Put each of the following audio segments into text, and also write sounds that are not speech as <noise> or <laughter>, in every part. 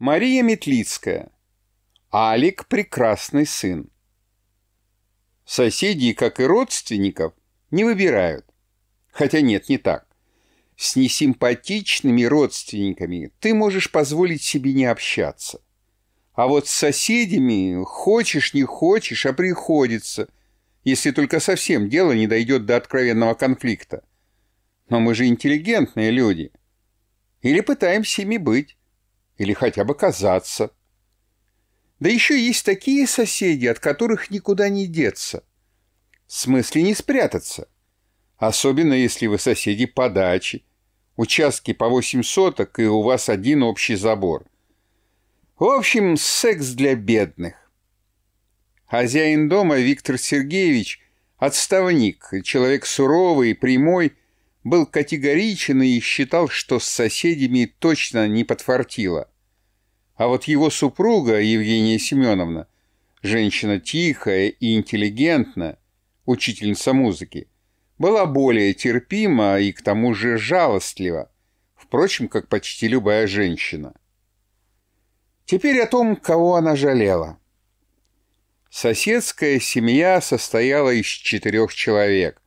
Мария Метлицкая. Алик – прекрасный сын. Соседей, как и родственников, не выбирают. Хотя нет, не так. С несимпатичными родственниками ты можешь позволить себе не общаться. А вот с соседями хочешь, не хочешь, а приходится, если только совсем дело не дойдет до откровенного конфликта. Но мы же интеллигентные люди. Или пытаемся ими быть или хотя бы казаться. Да еще есть такие соседи, от которых никуда не деться. В смысле не спрятаться. Особенно если вы соседи по даче. Участки по 8 соток, и у вас один общий забор. В общем, секс для бедных. Хозяин дома Виктор Сергеевич, отставник, человек суровый и прямой, был категоричен и считал, что с соседями точно не подфартило. А вот его супруга Евгения Семеновна, женщина тихая и интеллигентная, учительница музыки, была более терпима и к тому же жалостлива, впрочем, как почти любая женщина. Теперь о том, кого она жалела. Соседская семья состояла из четырех человек.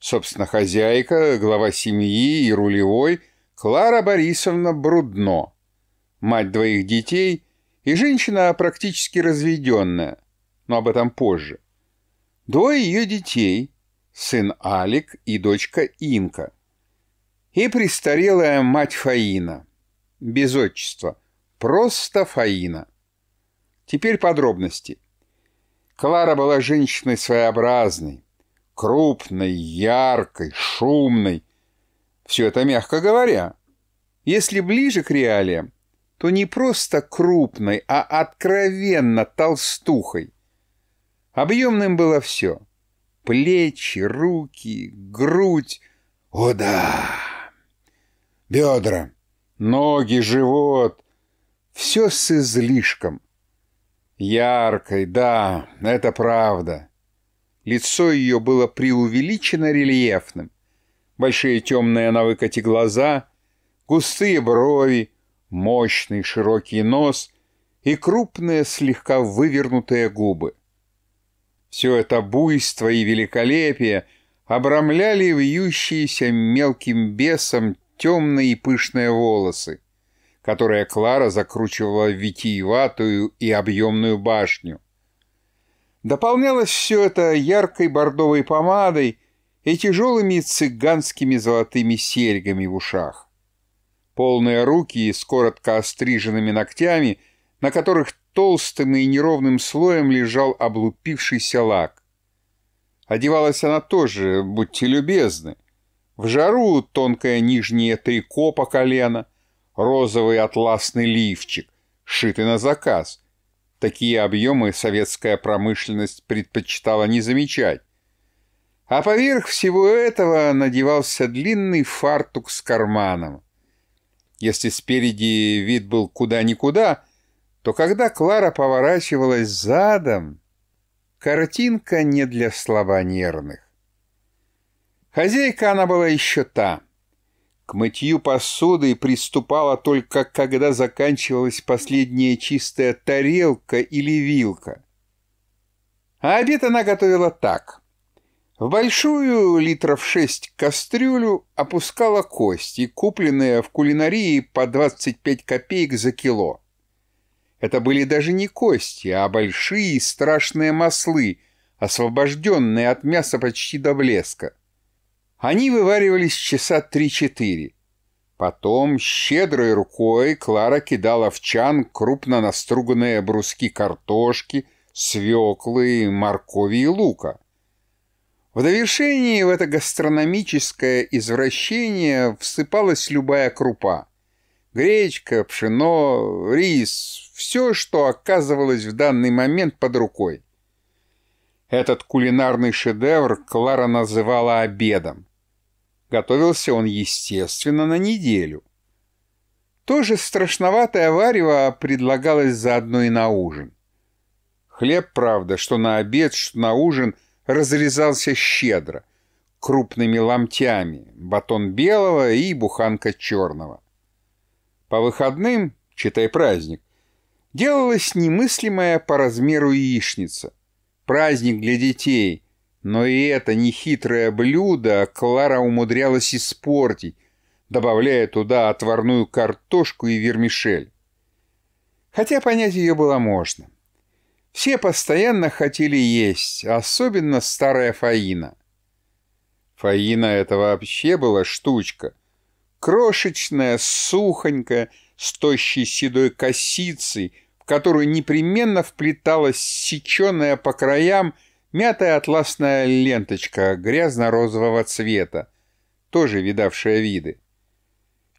Собственно, хозяйка, глава семьи и рулевой Клара Борисовна Брудно мать двоих детей и женщина практически разведенная, но об этом позже. Двое ее детей, сын Алик и дочка Инка. И престарелая мать Фаина. Без отчества. Просто Фаина. Теперь подробности. Клара была женщиной своеобразной, крупной, яркой, шумной. Все это мягко говоря. Если ближе к реалиям, то не просто крупной, а откровенно толстухой. Объемным было все. Плечи, руки, грудь. О да! Бедра, ноги, живот. Все с излишком. Яркой, да, это правда. Лицо ее было преувеличено рельефным. Большие темные на выкате глаза, густые брови, мощный широкий нос и крупные слегка вывернутые губы. Все это буйство и великолепие обрамляли вьющиеся мелким бесом темные и пышные волосы, которые Клара закручивала в витиеватую и объемную башню. Дополнялось все это яркой бордовой помадой и тяжелыми цыганскими золотыми серьгами в ушах полные руки с коротко остриженными ногтями, на которых толстым и неровным слоем лежал облупившийся лак. Одевалась она тоже, будьте любезны. В жару тонкое нижнее трико по колено, розовый атласный лифчик, шитый на заказ. Такие объемы советская промышленность предпочитала не замечать. А поверх всего этого надевался длинный фартук с карманом. Если спереди вид был куда-никуда, то когда Клара поворачивалась задом, картинка не для слабонервных. Хозяйка она была еще та. К мытью посуды приступала только, когда заканчивалась последняя чистая тарелка или вилка. А обед она готовила так — в большую литров шесть кастрюлю опускала кости, купленные в кулинарии по 25 копеек за кило. Это были даже не кости, а большие страшные маслы, освобожденные от мяса почти до блеска. Они вываривались часа три-четыре. Потом щедрой рукой Клара кидала в чан крупно наструганные бруски картошки, свеклы, моркови и лука. В довершении в это гастрономическое извращение всыпалась любая крупа. Гречка, пшено, рис, все, что оказывалось в данный момент под рукой. Этот кулинарный шедевр Клара называла обедом. Готовился он, естественно, на неделю. Тоже страшноватое варево предлагалось заодно и на ужин. Хлеб, правда, что на обед, что на ужин – разрезался щедро, крупными ломтями, батон белого и буханка черного. По выходным, читай праздник, делалась немыслимая по размеру яичница. Праздник для детей, но и это нехитрое блюдо Клара умудрялась испортить, добавляя туда отварную картошку и вермишель. Хотя понять ее было можно. Все постоянно хотели есть, особенно старая Фаина. Фаина — это вообще была штучка. Крошечная, сухонькая, с тощей седой косицей, в которую непременно вплеталась сеченая по краям мятая атласная ленточка грязно-розового цвета, тоже видавшая виды.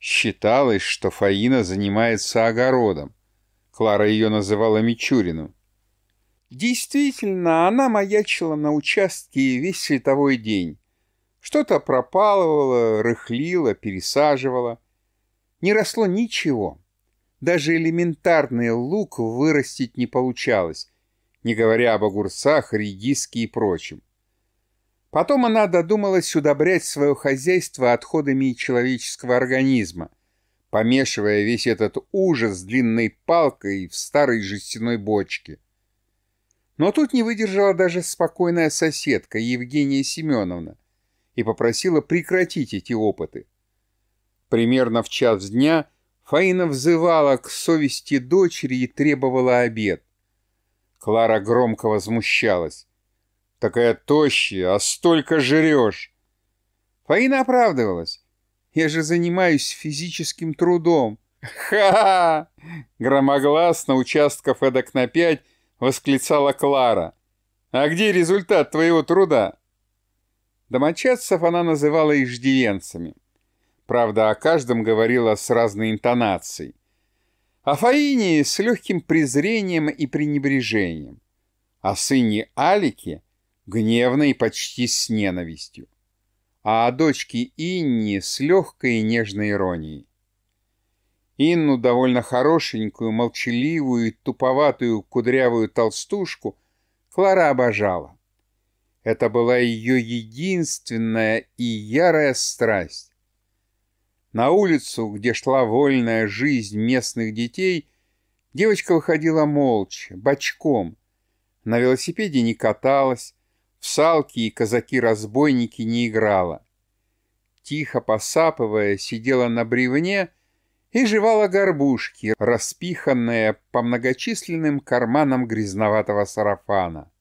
Считалось, что Фаина занимается огородом. Клара ее называла Мичурину. Действительно, она маячила на участке весь световой день. Что-то пропалывала, рыхлила, пересаживала. Не росло ничего. Даже элементарный лук вырастить не получалось, не говоря об огурцах, редиске и прочем. Потом она додумалась удобрять свое хозяйство отходами человеческого организма, помешивая весь этот ужас длинной палкой в старой жестяной бочке – но тут не выдержала даже спокойная соседка Евгения Семеновна и попросила прекратить эти опыты. Примерно в час дня Фаина взывала к совести дочери и требовала обед. Клара громко возмущалась. «Такая тощая, а столько жрешь!» Фаина оправдывалась. «Я же занимаюсь физическим трудом!» «Ха-ха!» Громогласно, участков эдак на пять, — восклицала Клара. «А где результат твоего труда?» Домочадцев она называла иждивенцами. Правда, о каждом говорила с разной интонацией. О Фаине с легким презрением и пренебрежением. О сыне Алике гневной и почти с ненавистью. А о дочке Инни с легкой и нежной иронией. Инну, довольно хорошенькую, молчаливую туповатую кудрявую толстушку, Клара обожала. Это была ее единственная и ярая страсть. На улицу, где шла вольная жизнь местных детей, девочка выходила молча, бочком. На велосипеде не каталась, в салки и казаки-разбойники не играла. Тихо посапывая, сидела на бревне — и жевала горбушки, распиханные по многочисленным карманам грязноватого сарафана.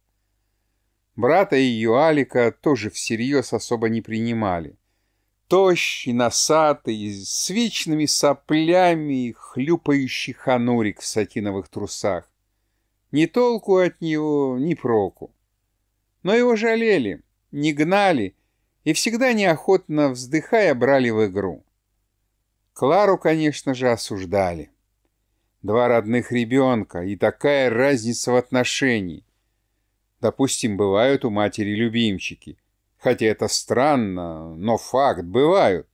Брата ее Алика тоже всерьез особо не принимали. Тощий, носатый, с вечными соплями и хлюпающий ханурик в сатиновых трусах. Ни толку от него, ни проку. Но его жалели, не гнали и всегда неохотно, вздыхая, брали в игру. Клару, конечно же, осуждали. Два родных ребенка и такая разница в отношении. Допустим, бывают у матери любимчики. Хотя это странно, но факт, бывают.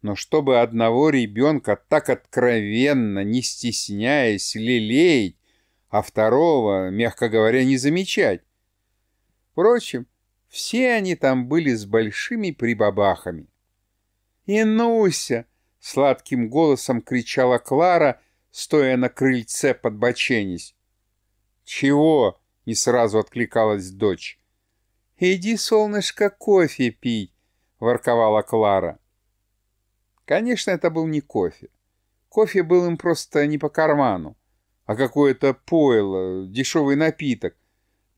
Но чтобы одного ребенка так откровенно, не стесняясь, лелеять, а второго, мягко говоря, не замечать. Впрочем, все они там были с большими прибабахами. «И Нуся!» Сладким голосом кричала Клара, стоя на крыльце под боченись. «Чего?» — не сразу откликалась дочь. «Иди, солнышко, кофе пить», — ворковала Клара. Конечно, это был не кофе. Кофе был им просто не по карману, а какое-то пойло, дешевый напиток.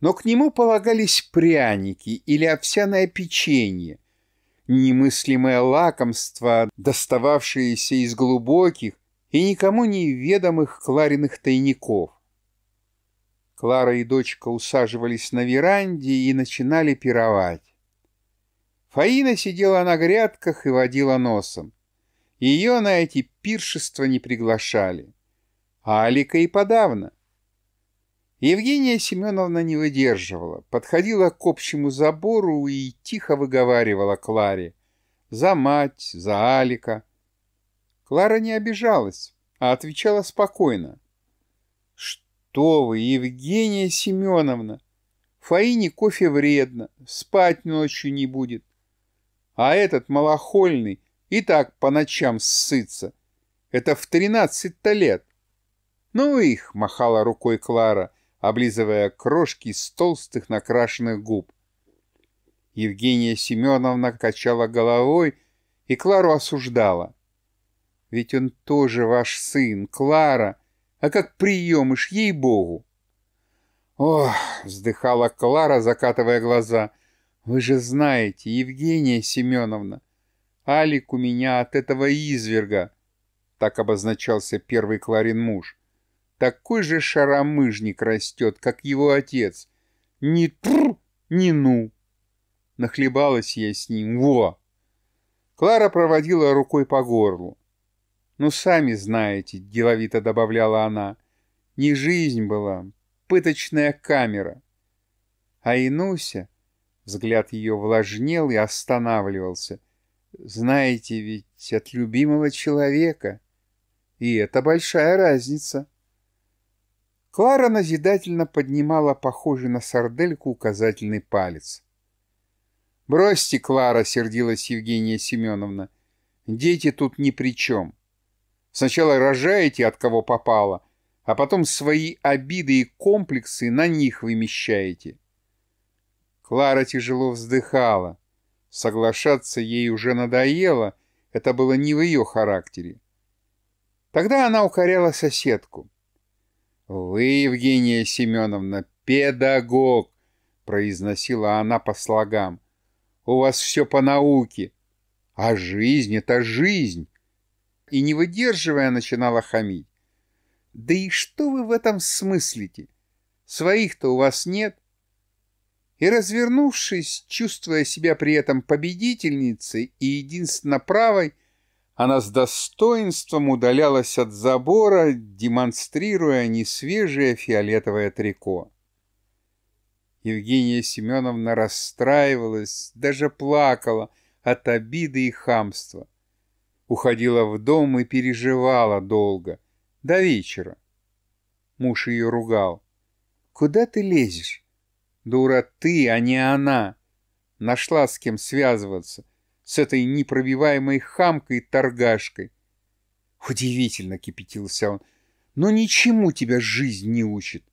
Но к нему полагались пряники или овсяное печенье, немыслимое лакомство, достававшееся из глубоких и никому неведомых Клариных тайников. Клара и дочка усаживались на веранде и начинали пировать. Фаина сидела на грядках и водила носом. Ее на эти пиршества не приглашали. А Алика и подавно — Евгения Семеновна не выдерживала, подходила к общему забору и тихо выговаривала Кларе «за мать, за Алика». Клара не обижалась, а отвечала спокойно. «Что вы, Евгения Семеновна! Фаине кофе вредно, спать ночью не будет. А этот малохольный и так по ночам ссытся. Это в тринадцать-то лет». «Ну их!» — махала рукой Клара облизывая крошки с толстых накрашенных губ. Евгения Семеновна качала головой и Клару осуждала. «Ведь он тоже ваш сын, Клара, а как приемыш, ей-богу!» «Ох!» — вздыхала Клара, закатывая глаза. «Вы же знаете, Евгения Семеновна, Алик у меня от этого изверга!» Так обозначался первый Кларин муж. Такой же шаромыжник растет, как его отец. Ни тр, ни ну. Нахлебалась я с ним. Во! Клара проводила рукой по горлу. «Ну, сами знаете», — деловито добавляла она, — «не жизнь была, пыточная камера». А Инуся, взгляд ее влажнел и останавливался, «знаете ведь от любимого человека, и это большая разница». Клара назидательно поднимала похожий на сардельку указательный палец. «Бросьте, Клара!» — сердилась Евгения Семеновна. «Дети тут ни при чем. Сначала рожаете, от кого попало, а потом свои обиды и комплексы на них вымещаете». Клара тяжело вздыхала. Соглашаться ей уже надоело, это было не в ее характере. Тогда она укоряла соседку. «Вы, Евгения Семеновна, педагог!» — произносила она по слогам. «У вас все по науке, а жизнь — это жизнь!» И, не выдерживая, начинала хамить. «Да и что вы в этом смыслите? Своих-то у вас нет!» И, развернувшись, чувствуя себя при этом победительницей и единственно правой, она с достоинством удалялась от забора, демонстрируя несвежее фиолетовое трико. Евгения Семеновна расстраивалась, даже плакала от обиды и хамства. Уходила в дом и переживала долго, до вечера. Муж ее ругал. «Куда ты лезешь?» «Дура ты, а не она!» Нашла с кем связываться — с этой непробиваемой хамкой-торгашкой. Удивительно кипятился он. Но ничему тебя жизнь не учит.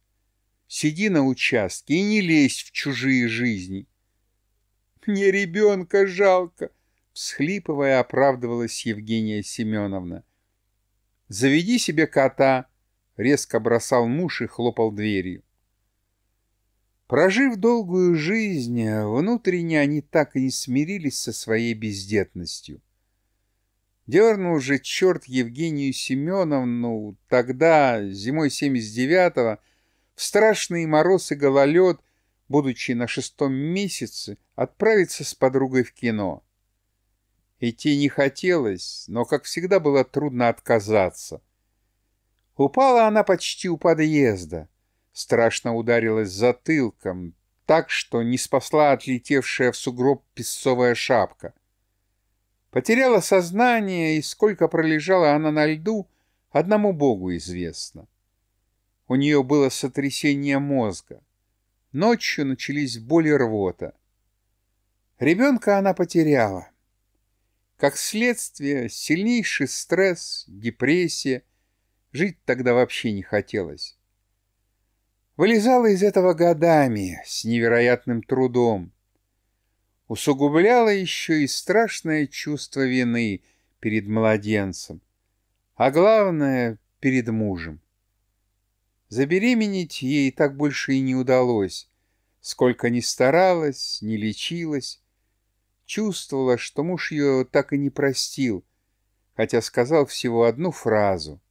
Сиди на участке и не лезь в чужие жизни. Мне ребенка жалко, всхлипывая, оправдывалась Евгения Семеновна. Заведи себе кота, резко бросал муж и хлопал дверью. Прожив долгую жизнь, внутренне они так и не смирились со своей бездетностью. Дернул же черт Евгению Семеновну тогда, зимой 79-го, в страшные морозы и гололед, будучи на шестом месяце, отправиться с подругой в кино. Идти не хотелось, но, как всегда, было трудно отказаться. Упала она почти у подъезда страшно ударилась затылком, так, что не спасла отлетевшая в сугроб песцовая шапка. Потеряла сознание, и сколько пролежала она на льду, одному Богу известно. У нее было сотрясение мозга. Ночью начались боли рвота. Ребенка она потеряла. Как следствие, сильнейший стресс, депрессия. Жить тогда вообще не хотелось вылезала из этого годами, с невероятным трудом. усугубляла еще и страшное чувство вины перед младенцем, а главное — перед мужем. Забеременеть ей так больше и не удалось. Сколько ни старалась, ни лечилась, чувствовала, что муж ее так и не простил, хотя сказал всего одну фразу.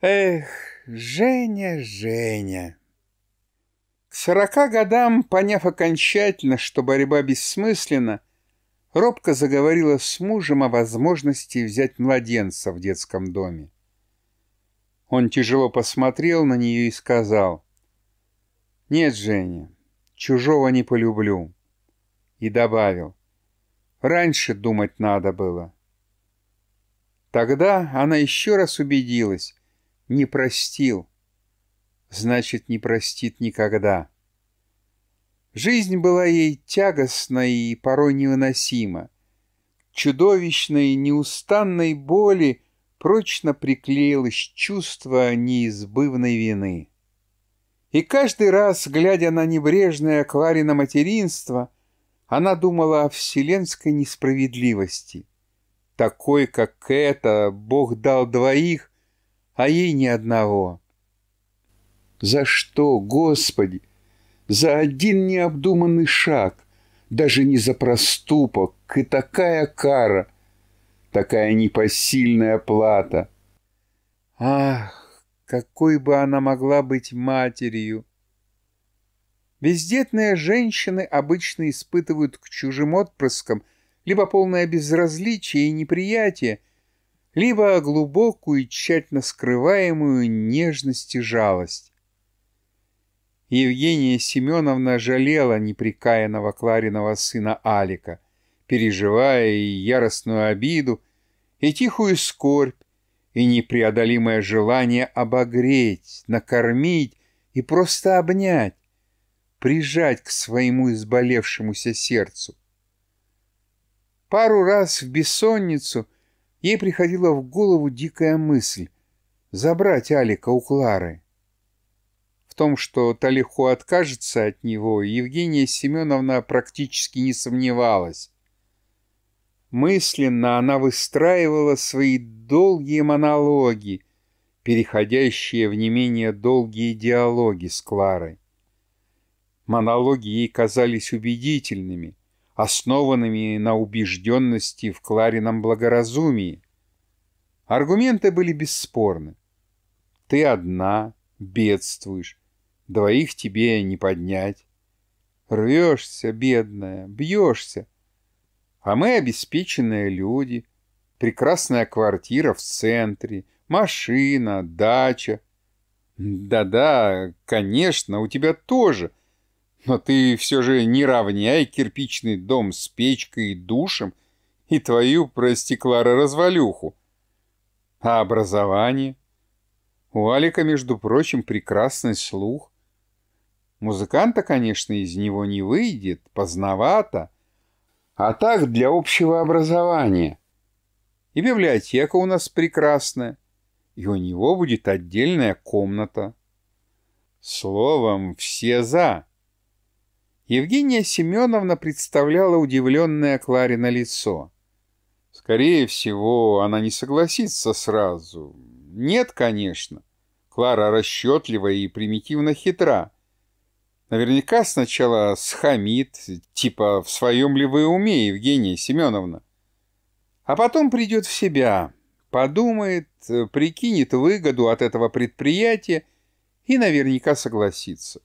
«Эх, Женя, Женя!» сорока годам, поняв окончательно, что борьба бессмысленна, робко заговорила с мужем о возможности взять младенца в детском доме. Он тяжело посмотрел на нее и сказал, «Нет, Женя, чужого не полюблю». И добавил, «Раньше думать надо было». Тогда она еще раз убедилась, не простил – значит, не простит никогда. Жизнь была ей тягостна и порой невыносима. Чудовищной, неустанной боли прочно приклеилось чувство неизбывной вины. И каждый раз, глядя на небрежное Кларина материнство, она думала о вселенской несправедливости. Такой, как это, Бог дал двоих, а ей ни одного — за что, Господи? За один необдуманный шаг, даже не за проступок, и такая кара, такая непосильная плата. Ах, какой бы она могла быть матерью! Бездетные женщины обычно испытывают к чужим отпрыскам либо полное безразличие и неприятие, либо глубокую и тщательно скрываемую нежность и жалость. Евгения Семеновна жалела неприкаянного Клариного сына Алика, переживая и яростную обиду, и тихую скорбь, и непреодолимое желание обогреть, накормить и просто обнять, прижать к своему изболевшемуся сердцу. Пару раз в бессонницу ей приходила в голову дикая мысль — забрать Алика у Клары. В том, что та откажется от него, Евгения Семеновна практически не сомневалась. Мысленно она выстраивала свои долгие монологи, переходящие в не менее долгие диалоги с Кларой. Монологи ей казались убедительными, основанными на убежденности в Кларином благоразумии. Аргументы были бесспорны. Ты одна, бедствуешь, двоих тебе не поднять. Рвешься, бедная, бьешься. А мы обеспеченные люди, прекрасная квартира в центре, машина, дача. Да-да, конечно, у тебя тоже, но ты все же не равняй кирпичный дом с печкой и душем и твою, прости, Клара, развалюху. А образование? У Алика, между прочим, прекрасный слух. Музыканта, конечно, из него не выйдет, поздновато. А так для общего образования. И библиотека у нас прекрасная. И у него будет отдельная комната. Словом, все «за». Евгения Семеновна представляла удивленное на лицо. Скорее всего, она не согласится сразу. Нет, конечно. Клара расчетлива и примитивно хитра. Наверняка сначала схамит, типа «в своем ли вы уме, Евгения Семеновна?» А потом придет в себя, подумает, прикинет выгоду от этого предприятия и наверняка согласится.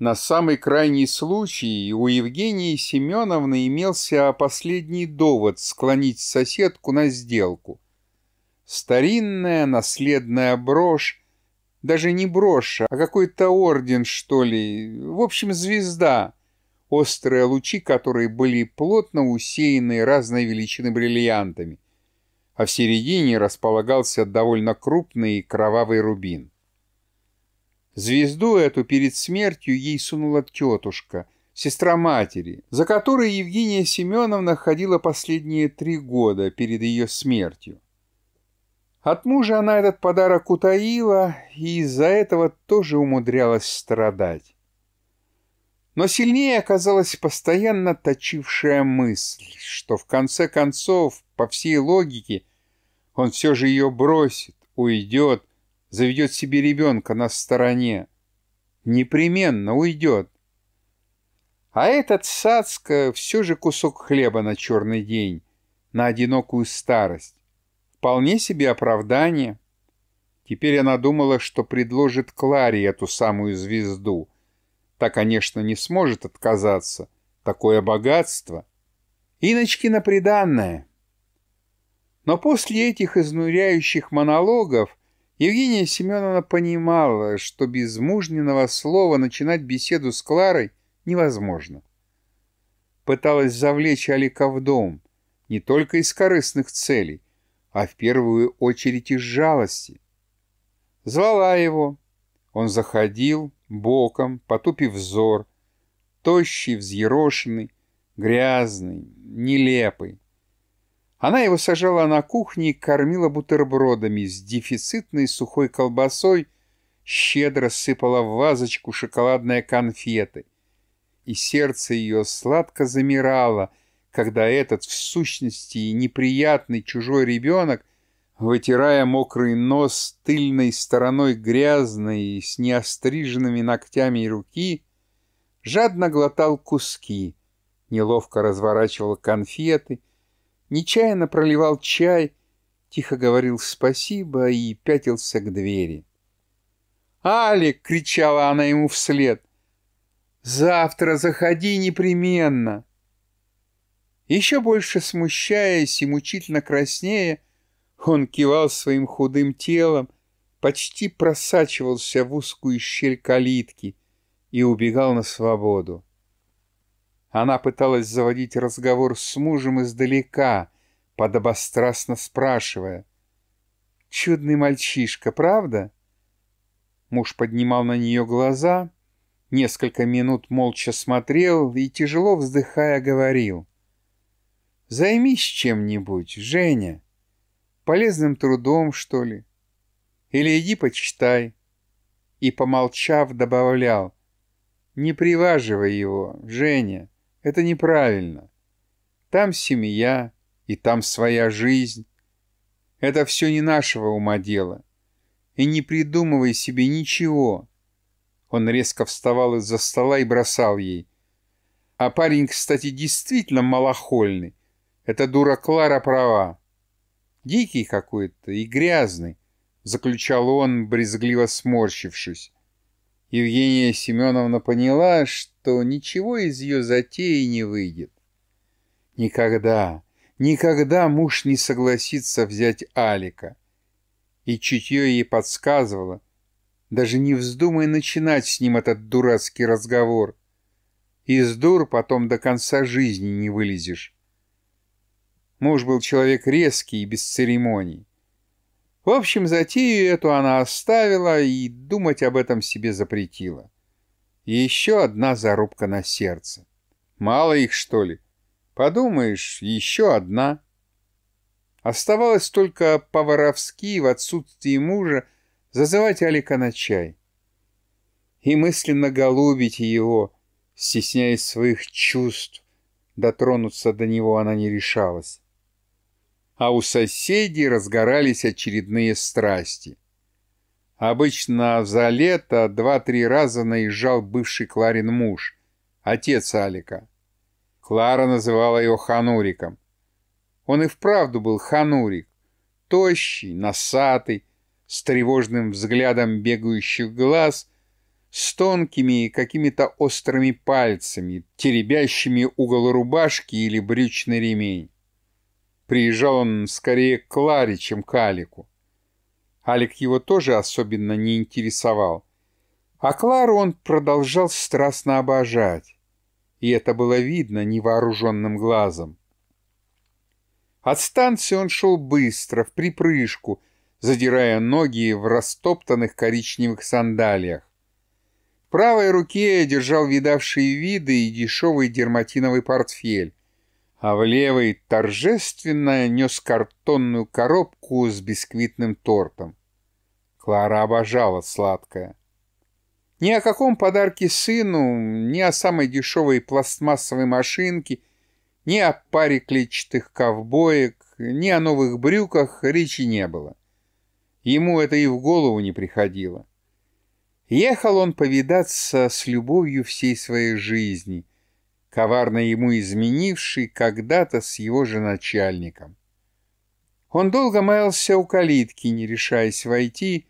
На самый крайний случай у Евгении Семеновны имелся последний довод склонить соседку на сделку. Старинная наследная брошь даже не брошь, а какой-то орден, что ли. В общем, звезда, острые лучи которые были плотно усеяны разной величины бриллиантами. А в середине располагался довольно крупный кровавый рубин. Звезду эту перед смертью ей сунула тетушка, сестра матери, за которой Евгения Семеновна ходила последние три года перед ее смертью. От мужа она этот подарок утаила и из-за этого тоже умудрялась страдать. Но сильнее оказалась постоянно точившая мысль, что в конце концов, по всей логике, он все же ее бросит, уйдет, заведет себе ребенка на стороне. Непременно уйдет. А этот Сацка все же кусок хлеба на черный день, на одинокую старость. Вполне себе оправдание. Теперь она думала, что предложит Кларе эту самую звезду. Та, конечно, не сможет отказаться. Такое богатство. Иночкина приданное. Но после этих изнуряющих монологов Евгения Семеновна понимала, что без мужниного слова начинать беседу с Кларой невозможно. Пыталась завлечь Алика в дом, не только из корыстных целей, а в первую очередь из жалости. Звала его. Он заходил боком, потупив взор, тощий, взъерошенный, грязный, нелепый. Она его сажала на кухне и кормила бутербродами с дефицитной сухой колбасой, щедро сыпала в вазочку шоколадные конфеты. И сердце ее сладко замирало — когда этот в сущности неприятный чужой ребенок, вытирая мокрый нос тыльной стороной грязной с неостриженными ногтями руки, жадно глотал куски, неловко разворачивал конфеты, нечаянно проливал чай, тихо говорил «спасибо» и пятился к двери. «Алик!» — кричала она ему вслед. «Завтра заходи непременно!» Еще больше смущаясь и мучительно краснея, он кивал своим худым телом, почти просачивался в узкую щель калитки и убегал на свободу. Она пыталась заводить разговор с мужем издалека, подобострастно спрашивая. «Чудный мальчишка, правда?» Муж поднимал на нее глаза, несколько минут молча смотрел и, тяжело вздыхая, говорил. Займись чем-нибудь, Женя. Полезным трудом, что ли? Или иди почитай. И, помолчав, добавлял. Не приваживай его, Женя. Это неправильно. Там семья, и там своя жизнь. Это все не нашего ума дело. И не придумывай себе ничего. Он резко вставал из-за стола и бросал ей. А парень, кстати, действительно малохольный. Эта дура Клара права. Дикий какой-то и грязный, заключал он, брезгливо сморщившись. Евгения Семеновна поняла, что ничего из ее затеи не выйдет. Никогда, никогда муж не согласится взять Алика. И чутье ей подсказывало, даже не вздумай начинать с ним этот дурацкий разговор. Из дур потом до конца жизни не вылезешь. Муж был человек резкий и без церемоний. В общем, затею эту она оставила и думать об этом себе запретила. И еще одна зарубка на сердце. Мало их, что ли? Подумаешь, еще одна. Оставалось только по-воровски в отсутствии мужа зазывать Алика на чай. И мысленно голубить его, стесняясь своих чувств. Дотронуться до него она не решалась а у соседей разгорались очередные страсти. Обычно за лето два-три раза наезжал бывший Кларин муж, отец Алика. Клара называла его Хануриком. Он и вправду был Ханурик, тощий, носатый, с тревожным взглядом бегающих глаз, с тонкими какими-то острыми пальцами, теребящими угол рубашки или брючный ремень. Приезжал он скорее к Кларе, чем к Алику. Алик его тоже особенно не интересовал. А Клару он продолжал страстно обожать. И это было видно невооруженным глазом. От станции он шел быстро, в припрыжку, задирая ноги в растоптанных коричневых сандалиях. В правой руке держал видавшие виды и дешевый дерматиновый портфель, а в левой торжественно нес картонную коробку с бисквитным тортом. Клара обожала сладкое. Ни о каком подарке сыну, ни о самой дешевой пластмассовой машинке, ни о паре клетчатых ковбоек, ни о новых брюках речи не было. Ему это и в голову не приходило. Ехал он повидаться с любовью всей своей жизни, коварно ему изменивший когда-то с его же начальником. Он долго маялся у калитки, не решаясь войти,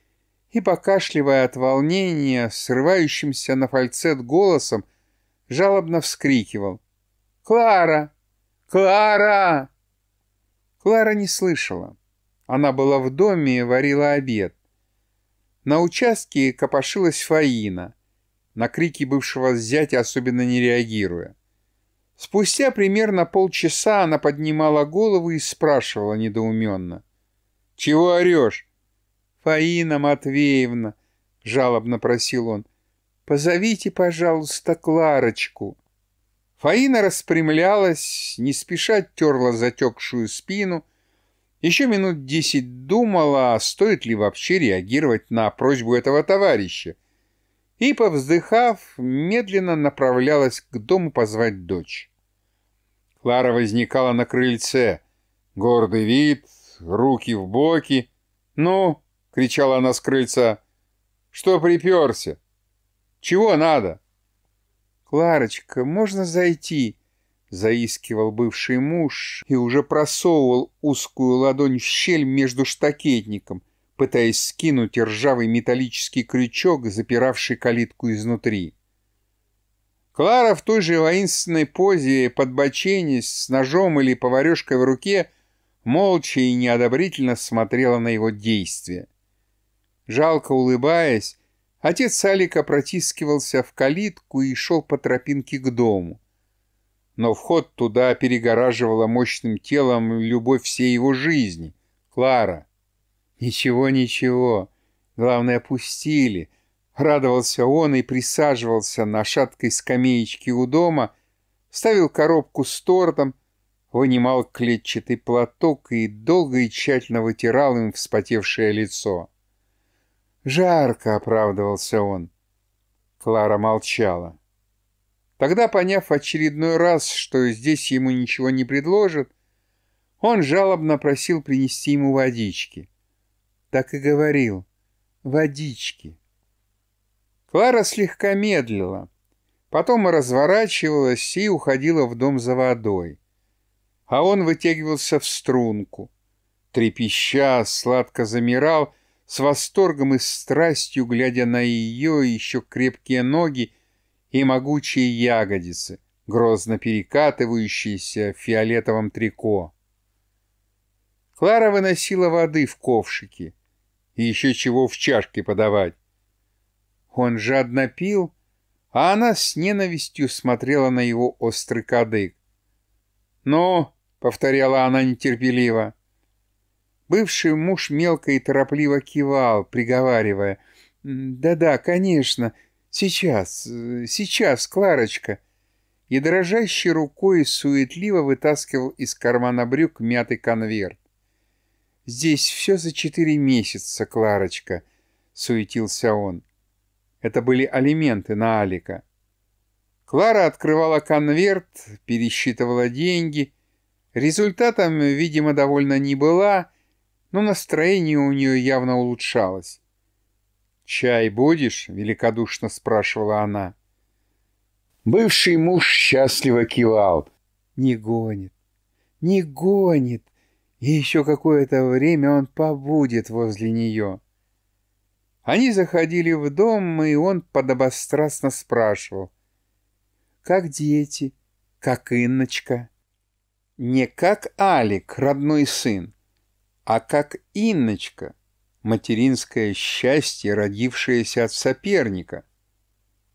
и, покашливая от волнения, срывающимся на фальцет голосом, жалобно вскрикивал. «Клара! Клара!» Клара не слышала. Она была в доме и варила обед. На участке копошилась Фаина, на крики бывшего зятя особенно не реагируя. Спустя примерно полчаса она поднимала голову и спрашивала недоуменно. «Чего орешь?» «Фаина Матвеевна», — жалобно просил он, — «позовите, пожалуйста, Кларочку». Фаина распрямлялась, не спеша терла затекшую спину, еще минут десять думала, стоит ли вообще реагировать на просьбу этого товарища, и, повздыхав, медленно направлялась к дому позвать дочь. Клара возникала на крыльце. Гордый вид, руки в боки. «Ну!» — кричала она с крыльца. «Что приперся? Чего надо?» «Кларочка, можно зайти?» — заискивал бывший муж и уже просовывал узкую ладонь в щель между штакетником, пытаясь скинуть ржавый металлический крючок, запиравший калитку изнутри. Клара в той же воинственной позе, подбоченясь, с ножом или поварешкой в руке, молча и неодобрительно смотрела на его действия. Жалко улыбаясь, отец Алика протискивался в калитку и шел по тропинке к дому. Но вход туда перегораживала мощным телом любовь всей его жизни — Клара. «Ничего, ничего. Главное, пустили. Радовался он и присаживался на шаткой скамеечке у дома, ставил коробку с тортом, вынимал клетчатый платок и долго и тщательно вытирал им вспотевшее лицо. «Жарко», — оправдывался он. Клара молчала. Тогда, поняв очередной раз, что здесь ему ничего не предложат, он жалобно просил принести ему водички. Так и говорил «водички». Клара слегка медлила, потом разворачивалась и уходила в дом за водой. А он вытягивался в струнку. Трепеща, сладко замирал, с восторгом и страстью глядя на ее еще крепкие ноги и могучие ягодицы, грозно перекатывающиеся в фиолетовом трико. Клара выносила воды в ковшике и еще чего в чашке подавать он жадно пил, а она с ненавистью смотрела на его острый кадык. «Ну», — повторяла она нетерпеливо. Бывший муж мелко и торопливо кивал, приговаривая. «Да-да, конечно, сейчас, сейчас, Кларочка» и дрожащей рукой суетливо вытаскивал из кармана брюк мятый конверт. «Здесь все за четыре месяца, Кларочка», — суетился он. Это были алименты на Алика. Клара открывала конверт, пересчитывала деньги. Результатом, видимо, довольно не была, но настроение у нее явно улучшалось. «Чай будешь?» — великодушно спрашивала она. Бывший муж счастливо кивал. «Не гонит, не гонит, и еще какое-то время он побудет возле нее». Они заходили в дом, и он подобострастно спрашивал. «Как дети? Как Инночка?» Не как Алик, родной сын, а как Инночка, материнское счастье, родившееся от соперника.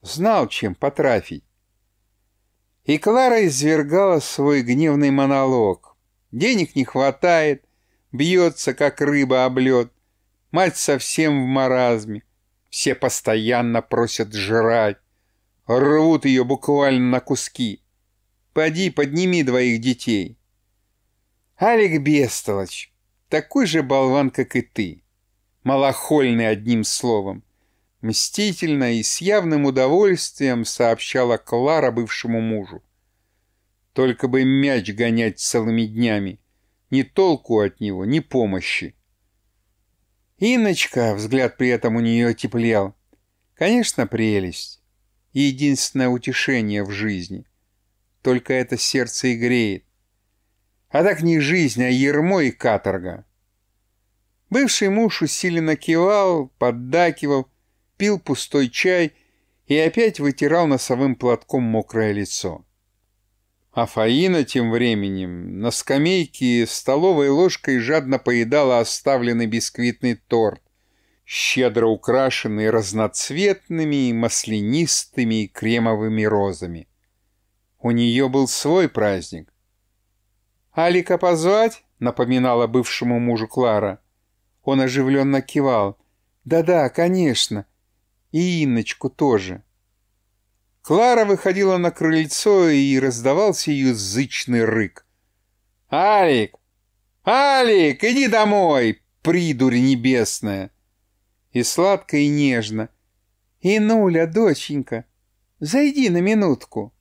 Знал, чем потрафить. И Клара извергала свой гневный монолог. Денег не хватает, бьется, как рыба об лед. Мать совсем в маразме. Все постоянно просят жрать. Рвут ее буквально на куски. Поди, подними двоих детей. Алик Бестолыч, такой же болван, как и ты. Малохольный одним словом. Мстительно и с явным удовольствием сообщала Клара бывшему мужу. Только бы мяч гонять целыми днями. Ни толку от него, ни помощи. Иночка, взгляд при этом у нее теплел. Конечно, прелесть. Единственное утешение в жизни. Только это сердце и греет. А так не жизнь, а ермо и каторга. Бывший муж усиленно кивал, поддакивал, пил пустой чай и опять вытирал носовым платком мокрое лицо. А Фаина тем временем на скамейке столовой ложкой жадно поедала оставленный бисквитный торт, щедро украшенный разноцветными, маслянистыми и кремовыми розами. У нее был свой праздник. «Алика позвать?» — напоминала бывшему мужу Клара. Он оживленно кивал. «Да-да, конечно. И Инночку тоже». Клара выходила на крыльцо, и раздавался ее зычный рык. «Алик! Алик, иди домой, придурь небесная!» И сладко, и нежно. «Инуля, доченька, зайди на минутку!»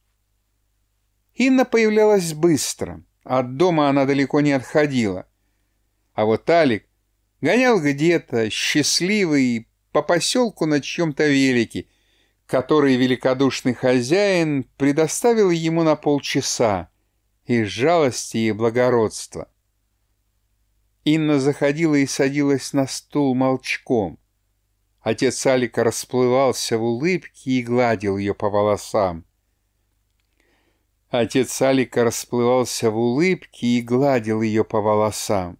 Инна появлялась быстро. От дома она далеко не отходила. А вот Алик гонял где-то, счастливый, по поселку на чьем-то велике, который великодушный хозяин предоставил ему на полчаса из жалости и благородства. Инна заходила и садилась на стул молчком. Отец Алика расплывался в улыбке и гладил ее по волосам. Отец Алика расплывался в улыбке и гладил ее по волосам.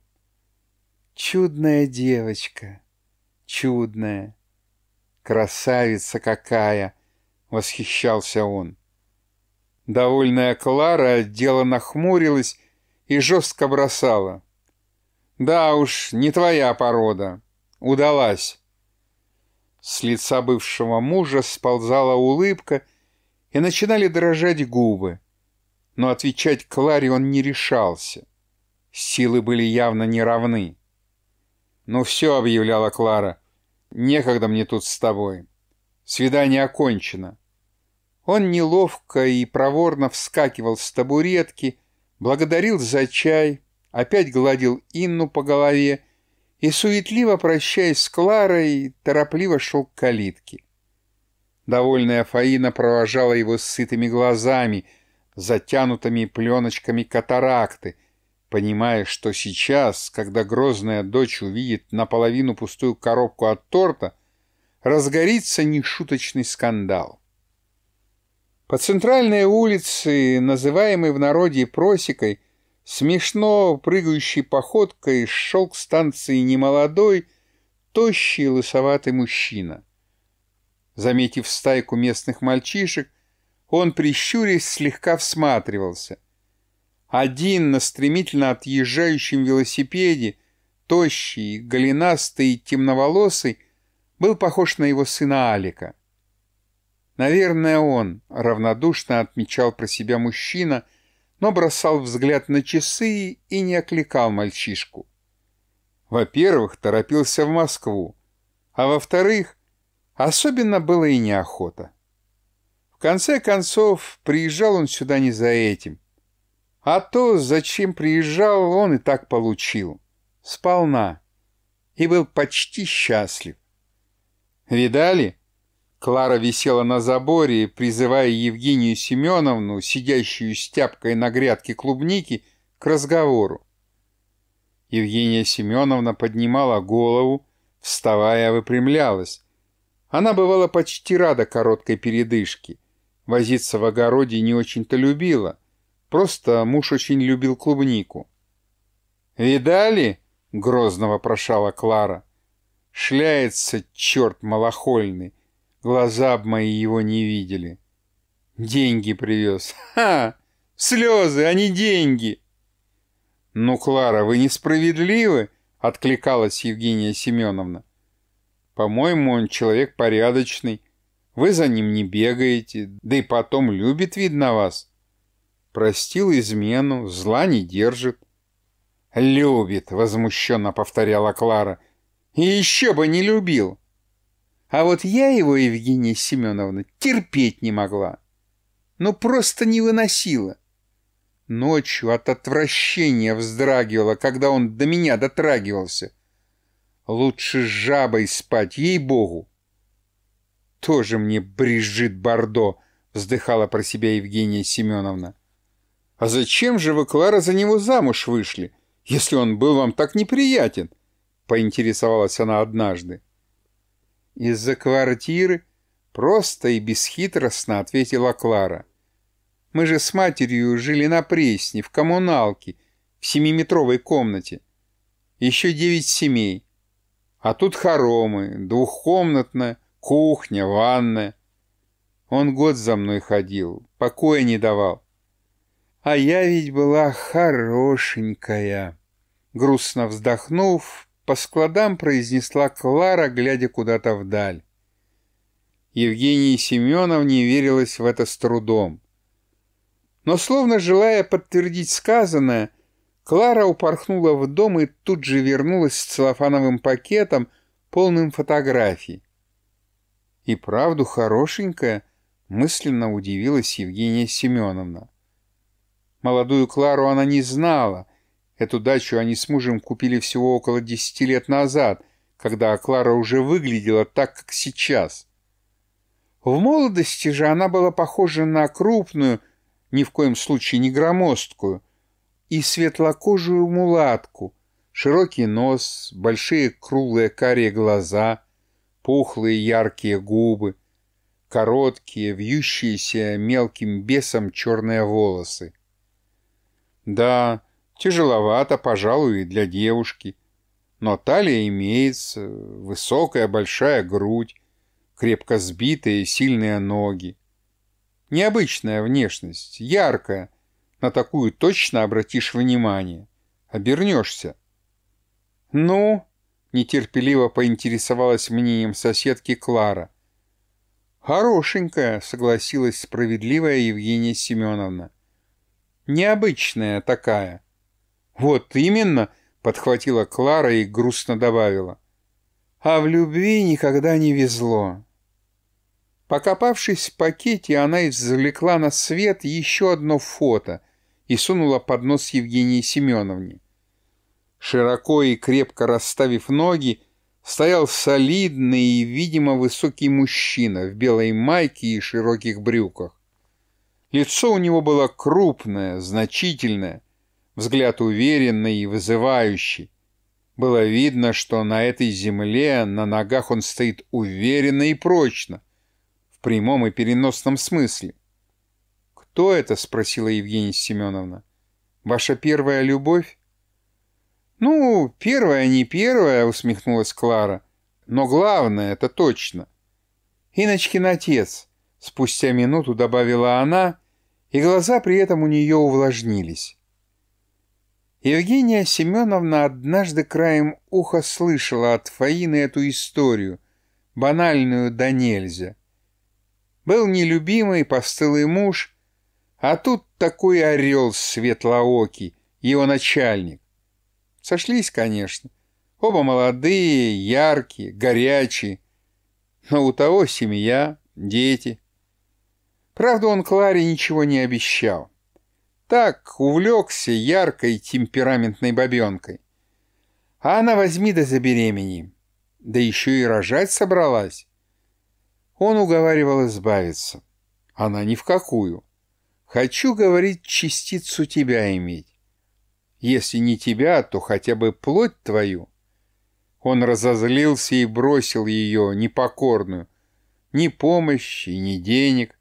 «Чудная девочка, чудная!» красавица какая!» — восхищался он. Довольная Клара дело нахмурилась и жестко бросала. «Да уж, не твоя порода. Удалась». С лица бывшего мужа сползала улыбка, и начинали дрожать губы. Но отвечать Кларе он не решался. Силы были явно неравны. «Ну все», — объявляла Клара, Некогда мне тут с тобой. Свидание окончено. Он неловко и проворно вскакивал с табуретки, благодарил за чай, опять гладил Инну по голове и, суетливо прощаясь с Кларой, торопливо шел к калитке. Довольная Фаина провожала его сытыми глазами, затянутыми пленочками катаракты, понимая, что сейчас, когда грозная дочь увидит наполовину пустую коробку от торта, разгорится нешуточный скандал. По центральной улице, называемой в народе просекой, смешно прыгающей походкой шел к станции немолодой, тощий лысоватый мужчина. Заметив стайку местных мальчишек, он, прищурясь, слегка всматривался. Один на стремительно отъезжающем велосипеде, тощий, голенастый, темноволосый, был похож на его сына Алика. Наверное, он, равнодушно отмечал про себя мужчина, но бросал взгляд на часы и не окликал мальчишку. Во-первых, торопился в Москву, а во-вторых, особенно было и неохота. В конце концов, приезжал он сюда не за этим. А то, зачем приезжал, он и так получил. Сполна. И был почти счастлив. Видали? Клара висела на заборе, призывая Евгению Семеновну, сидящую с тяпкой на грядке клубники, к разговору. Евгения Семеновна поднимала голову, вставая выпрямлялась. Она бывала почти рада короткой передышке. Возиться в огороде не очень-то любила — Просто муж очень любил клубнику. «Видали?» — грозно вопрошала Клара. «Шляется, черт малохольный! Глаза б мои его не видели. Деньги привез. Ха! Слезы, а не деньги!» «Ну, Клара, вы несправедливы!» — откликалась Евгения Семеновна. «По-моему, он человек порядочный. Вы за ним не бегаете, да и потом любит, видно, вас» простил измену, зла не держит. «Любит», — возмущенно повторяла Клара. «И еще бы не любил!» А вот я его, Евгения Семеновна, терпеть не могла. Ну, просто не выносила. Ночью от отвращения вздрагивала, когда он до меня дотрагивался. Лучше с жабой спать, ей-богу. Тоже мне брежит Бордо, вздыхала про себя Евгения Семеновна. А зачем же вы, Клара, за него замуж вышли, если он был вам так неприятен?» — поинтересовалась она однажды. «Из-за квартиры?» — просто и бесхитростно ответила Клара. «Мы же с матерью жили на Пресне, в коммуналке, в семиметровой комнате. Еще девять семей. А тут хоромы, двухкомнатная, кухня, ванная. Он год за мной ходил, покоя не давал а я ведь была хорошенькая. Грустно вздохнув, по складам произнесла Клара, глядя куда-то вдаль. Евгении Семеновне верилось в это с трудом. Но, словно желая подтвердить сказанное, Клара упорхнула в дом и тут же вернулась с целлофановым пакетом, полным фотографий. «И правду хорошенькая», — мысленно удивилась Евгения Семеновна. Молодую Клару она не знала. Эту дачу они с мужем купили всего около десяти лет назад, когда Клара уже выглядела так, как сейчас. В молодости же она была похожа на крупную, ни в коем случае не громоздкую, и светлокожую мулатку, широкий нос, большие круглые карие глаза, пухлые яркие губы, короткие, вьющиеся мелким бесом черные волосы. Да, тяжеловато, пожалуй, и для девушки. Но талия имеется, высокая большая грудь, крепко сбитые сильные ноги. Необычная внешность, яркая. На такую точно обратишь внимание. Обернешься. «Ну?» — нетерпеливо поинтересовалась мнением соседки Клара. «Хорошенькая», — согласилась справедливая Евгения Семеновна необычная такая». «Вот именно», — подхватила Клара и грустно добавила. «А в любви никогда не везло». Покопавшись в пакете, она извлекла на свет еще одно фото и сунула под нос Евгении Семеновне. Широко и крепко расставив ноги, стоял солидный и, видимо, высокий мужчина в белой майке и широких брюках. Лицо у него было крупное, значительное, взгляд уверенный и вызывающий. Было видно, что на этой земле на ногах он стоит уверенно и прочно, в прямом и переносном смысле. «Кто это?» — спросила Евгения Семеновна. «Ваша первая любовь?» «Ну, первая, не первая», — усмехнулась Клара. «Но главное, это точно». «Иночкин отец», — спустя минуту добавила она, и глаза при этом у нее увлажнились. Евгения Семеновна однажды краем уха слышала от Фаины эту историю, банальную до нельзя. Был нелюбимый постылый муж, а тут такой орел светлоокий, его начальник. Сошлись, конечно. Оба молодые, яркие, горячие. Но у того семья, дети. Правда, он Кларе ничего не обещал. Так, увлекся яркой темпераментной бабенкой. А она возьми да заберемени. Да еще и рожать собралась. Он уговаривал избавиться. Она ни в какую. Хочу, говорит, частицу тебя иметь. Если не тебя, то хотя бы плоть твою. Он разозлился и бросил ее, непокорную. Ни помощи, ни денег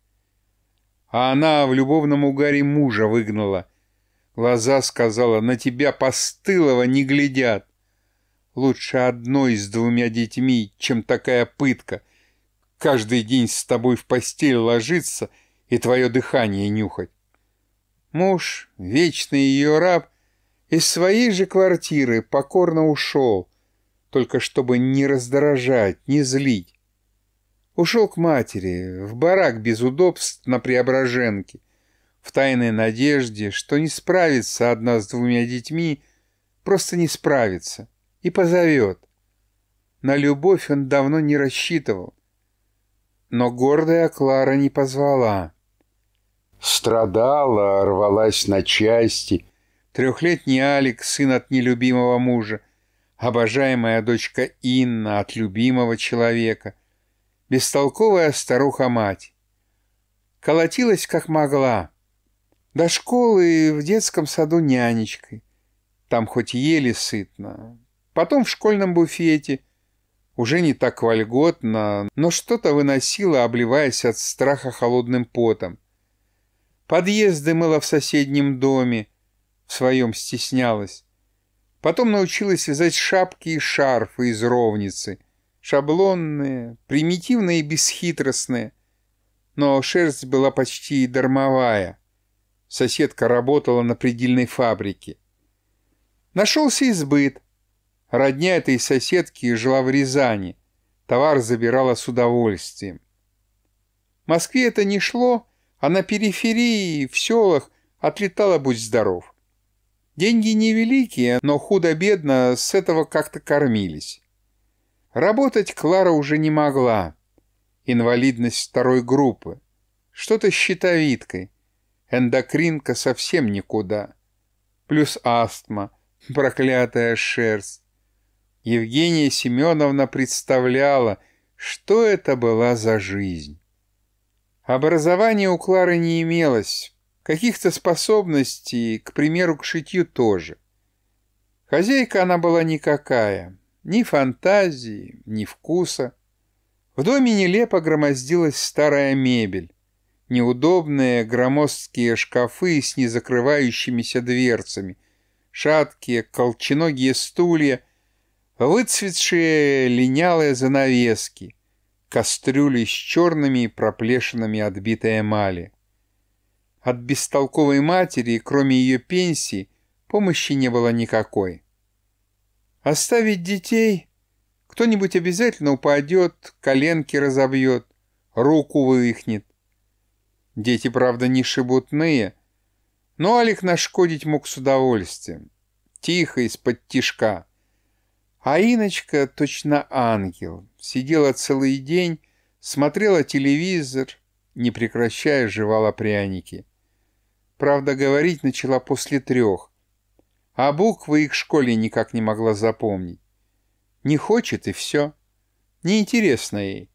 а она в любовном угаре мужа выгнала. Глаза сказала, на тебя постылого не глядят. Лучше одной с двумя детьми, чем такая пытка. Каждый день с тобой в постель ложиться и твое дыхание нюхать. Муж, вечный ее раб, из своей же квартиры покорно ушел, только чтобы не раздражать, не злить. Ушел к матери, в барак без удобств на Преображенке, в тайной надежде, что не справится одна с двумя детьми, просто не справится, и позовет. На любовь он давно не рассчитывал. Но гордая Клара не позвала. Страдала, рвалась на части. Трехлетний Алик, сын от нелюбимого мужа, обожаемая дочка Инна от любимого человека — бестолковая старуха-мать. Колотилась, как могла. До школы и в детском саду нянечкой. Там хоть ели сытно. Потом в школьном буфете. Уже не так вольготно, но что-то выносила, обливаясь от страха холодным потом. Подъезды мыла в соседнем доме. В своем стеснялась. Потом научилась вязать шапки и шарфы из ровницы шаблонные, примитивные и бесхитростные. Но шерсть была почти дармовая. Соседка работала на предельной фабрике. Нашелся избыт. Родня этой соседки жила в Рязани. Товар забирала с удовольствием. В Москве это не шло, а на периферии, в селах отлетала «Будь здоров». Деньги невеликие, но худо-бедно с этого как-то кормились. Работать Клара уже не могла. Инвалидность второй группы. Что-то с щитовидкой. Эндокринка совсем никуда. Плюс астма, <laughs> проклятая шерсть. Евгения Семеновна представляла, что это была за жизнь. Образования у Клары не имелось, каких-то способностей, к примеру, к шитью тоже. Хозяйка она была никакая, ни фантазии, ни вкуса. В доме нелепо громоздилась старая мебель. Неудобные громоздкие шкафы с незакрывающимися дверцами, шаткие колченогие стулья, выцветшие линялые занавески, кастрюли с черными проплешинами отбитой эмали. От бестолковой матери, кроме ее пенсии, помощи не было никакой. Оставить детей? Кто-нибудь обязательно упадет, коленки разобьет, руку вывихнет. Дети, правда, не шебутные, но Алик нашкодить мог с удовольствием. Тихо, из-под тишка. А Иночка, точно ангел, сидела целый день, смотрела телевизор, не прекращая жевала пряники. Правда, говорить начала после трех, а буквы их в школе никак не могла запомнить. Не хочет и все. Неинтересно ей.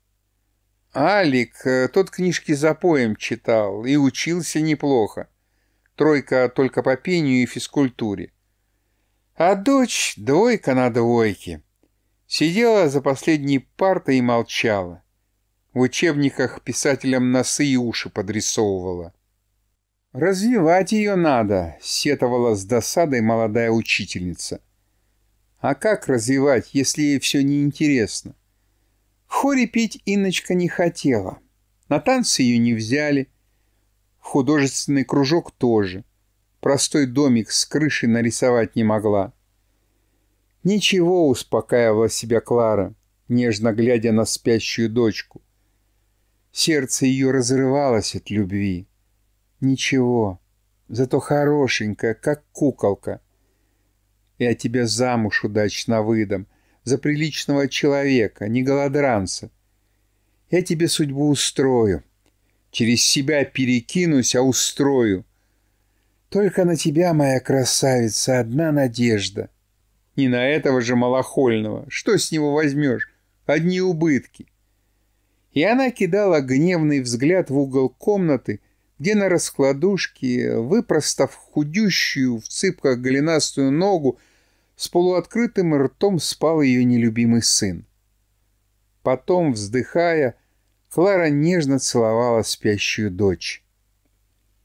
Алик э, тот книжки за поем читал и учился неплохо. Тройка только по пению и физкультуре. А дочь двойка на двойке. Сидела за последней партой и молчала. В учебниках писателям носы и уши подрисовывала. «Развивать ее надо», — сетовала с досадой молодая учительница. «А как развивать, если ей все неинтересно?» В хоре петь Инночка не хотела. На танцы ее не взяли. Художественный кружок тоже. Простой домик с крыши нарисовать не могла. «Ничего», — успокаивала себя Клара, нежно глядя на спящую дочку. Сердце ее разрывалось от любви. Ничего, зато хорошенькая, как куколка. Я тебя замуж удачно выдам, за приличного человека, не голодранца. Я тебе судьбу устрою, через себя перекинусь, а устрою. Только на тебя, моя красавица, одна надежда. Не на этого же малохольного, что с него возьмешь, одни убытки. И она кидала гневный взгляд в угол комнаты, где на раскладушке, выпростав худющую в цыпках голенастую ногу, с полуоткрытым ртом спал ее нелюбимый сын. Потом, вздыхая, Клара нежно целовала спящую дочь.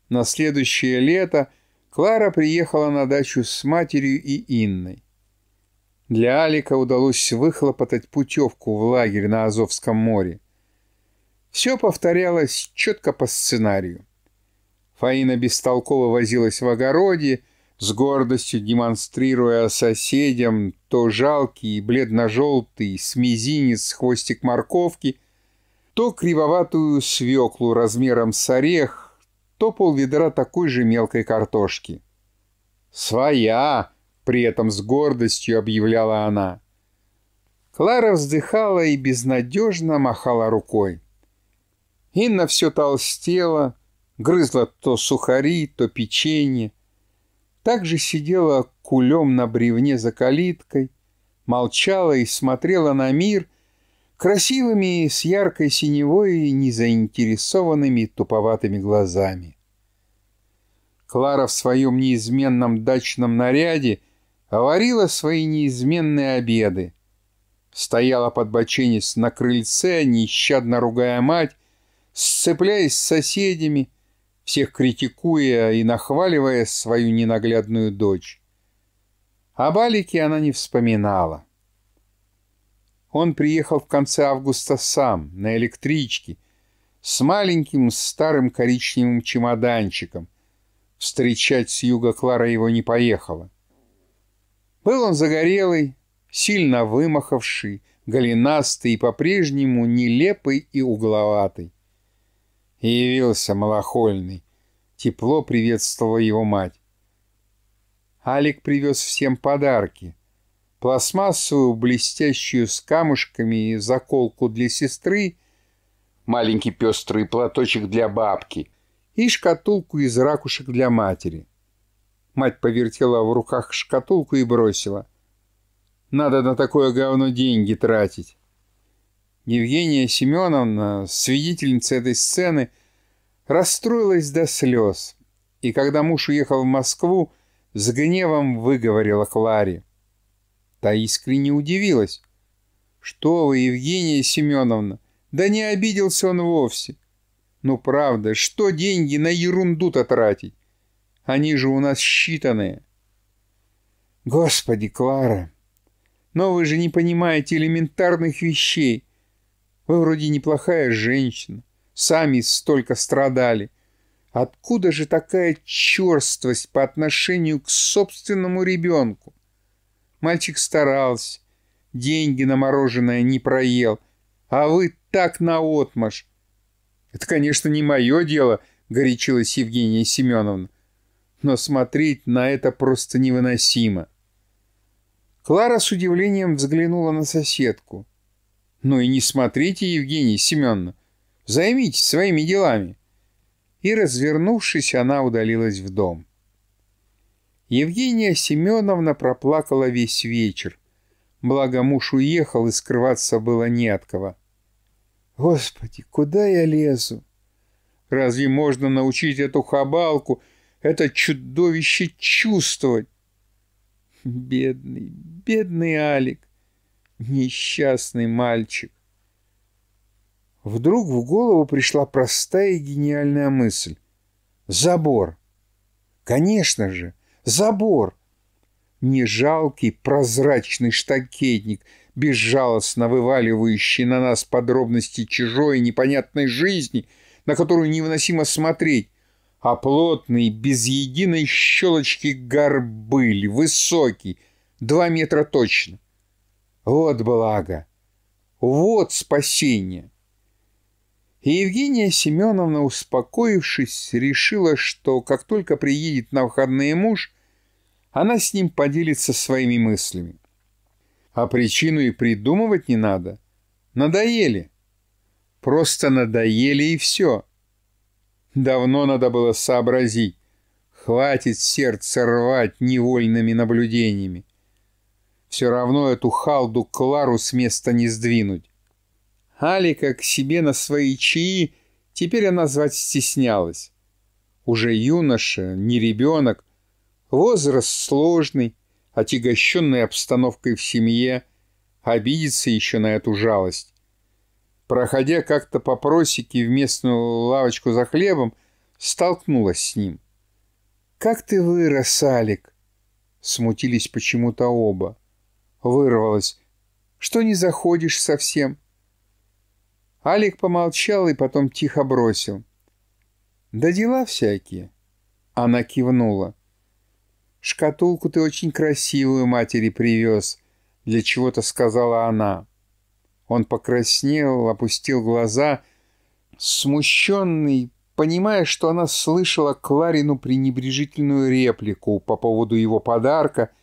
На следующее лето Клара приехала на дачу с матерью и Инной. Для Алика удалось выхлопотать путевку в лагерь на Азовском море. Все повторялось четко по сценарию. Фаина бестолково возилась в огороде, с гордостью демонстрируя соседям то жалкий бледно-желтый с мизинец хвостик морковки, то кривоватую свеклу размером с орех, то полведра такой же мелкой картошки. «Своя!» — при этом с гордостью объявляла она. Клара вздыхала и безнадежно махала рукой. Инна все толстела, грызла то сухари, то печенье. Также сидела кулем на бревне за калиткой, молчала и смотрела на мир красивыми с яркой синевой и незаинтересованными туповатыми глазами. Клара в своем неизменном дачном наряде варила свои неизменные обеды. Стояла под боченец на крыльце, нещадно ругая мать, сцепляясь с соседями, всех критикуя и нахваливая свою ненаглядную дочь. О Балике она не вспоминала. Он приехал в конце августа сам, на электричке, с маленьким старым коричневым чемоданчиком. Встречать с юга Клара его не поехала. Был он загорелый, сильно вымахавший, голенастый и по-прежнему нелепый и угловатый. И явился малохольный. Тепло приветствовала его мать. Алик привез всем подарки. Пластмассовую, блестящую с камушками и заколку для сестры, маленький пестрый платочек для бабки и шкатулку из ракушек для матери. Мать повертела в руках шкатулку и бросила. «Надо на такое говно деньги тратить». Евгения Семеновна, свидетельница этой сцены, расстроилась до слез, и когда муж уехал в Москву, с гневом выговорила Кларе. Та искренне удивилась. «Что вы, Евгения Семеновна, да не обиделся он вовсе. Ну правда, что деньги на ерунду-то тратить? Они же у нас считанные». «Господи, Клара, но вы же не понимаете элементарных вещей. Вы вроде неплохая женщина, сами столько страдали. Откуда же такая черствость по отношению к собственному ребенку? Мальчик старался, деньги на мороженое не проел, а вы так наотмашь. Это, конечно, не мое дело, горячилась Евгения Семеновна, но смотреть на это просто невыносимо. Клара с удивлением взглянула на соседку – ну и не смотрите, Евгения Семеновна. Займитесь своими делами. И, развернувшись, она удалилась в дом. Евгения Семеновна проплакала весь вечер. Благо муж уехал, и скрываться было не от кого. «Господи, куда я лезу? Разве можно научить эту хабалку, это чудовище чувствовать?» «Бедный, бедный Алик! Несчастный мальчик. Вдруг в голову пришла простая и гениальная мысль. Забор. Конечно же, забор. Не жалкий прозрачный штакетник, безжалостно вываливающий на нас подробности чужой непонятной жизни, на которую невыносимо смотреть, а плотный, без единой щелочки горбыль, высокий, два метра точно. Вот благо! Вот спасение! И Евгения Семеновна, успокоившись, решила, что как только приедет на выходные муж, она с ним поделится своими мыслями. А причину и придумывать не надо. Надоели. Просто надоели и все. Давно надо было сообразить. Хватит сердце рвать невольными наблюдениями. Все равно эту халду Клару с места не сдвинуть. Алика к себе на свои чаи теперь она звать стеснялась. Уже юноша, не ребенок, возраст сложный, отягощенный обстановкой в семье, обидится еще на эту жалость. Проходя как-то по просеке в местную лавочку за хлебом, столкнулась с ним. «Как ты вырос, Алик?» Смутились почему-то оба вырвалось, что не заходишь совсем. Алик помолчал и потом тихо бросил. Да дела всякие. Она кивнула. Шкатулку ты очень красивую матери привез, для чего-то сказала она. Он покраснел, опустил глаза, смущенный, понимая, что она слышала Кларину пренебрежительную реплику по поводу его подарка —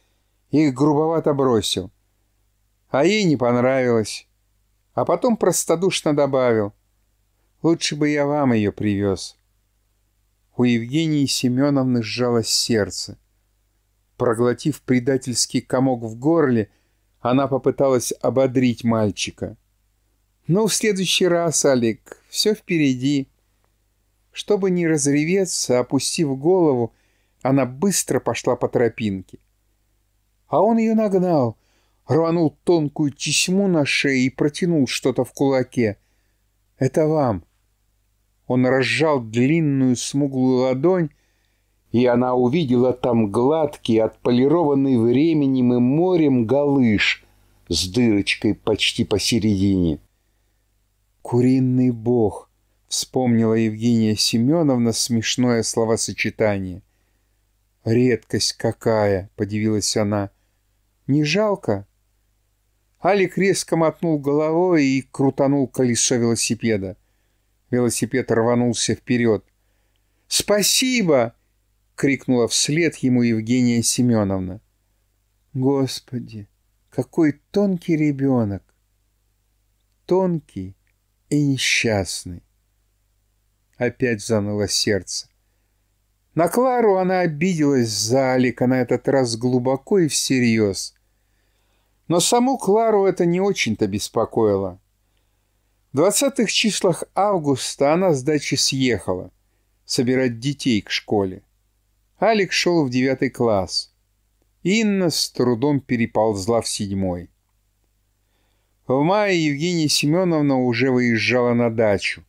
их грубовато бросил. А ей не понравилось. А потом простодушно добавил. «Лучше бы я вам ее привез». У Евгении Семеновны сжалось сердце. Проглотив предательский комок в горле, она попыталась ободрить мальчика. «Ну, в следующий раз, Олег, все впереди». Чтобы не разреветься, опустив голову, она быстро пошла по тропинке — а он ее нагнал, рванул тонкую тесьму на шее и протянул что-то в кулаке. «Это вам». Он разжал длинную смуглую ладонь, и она увидела там гладкий, отполированный временем и морем галыш с дырочкой почти посередине. «Куриный бог», — вспомнила Евгения Семеновна смешное словосочетание. «Редкость какая!» — подивилась она — не жалко?» Алик резко мотнул головой и крутанул колесо велосипеда. Велосипед рванулся вперед. «Спасибо!» — крикнула вслед ему Евгения Семеновна. «Господи, какой тонкий ребенок!» Тонкий и несчастный. Опять заныло сердце. На Клару она обиделась за Алика на этот раз глубоко и всерьез — но саму Клару это не очень-то беспокоило. В двадцатых числах августа она с дачи съехала собирать детей к школе. Алик шел в девятый класс. Инна с трудом переползла в седьмой. В мае Евгения Семеновна уже выезжала на дачу.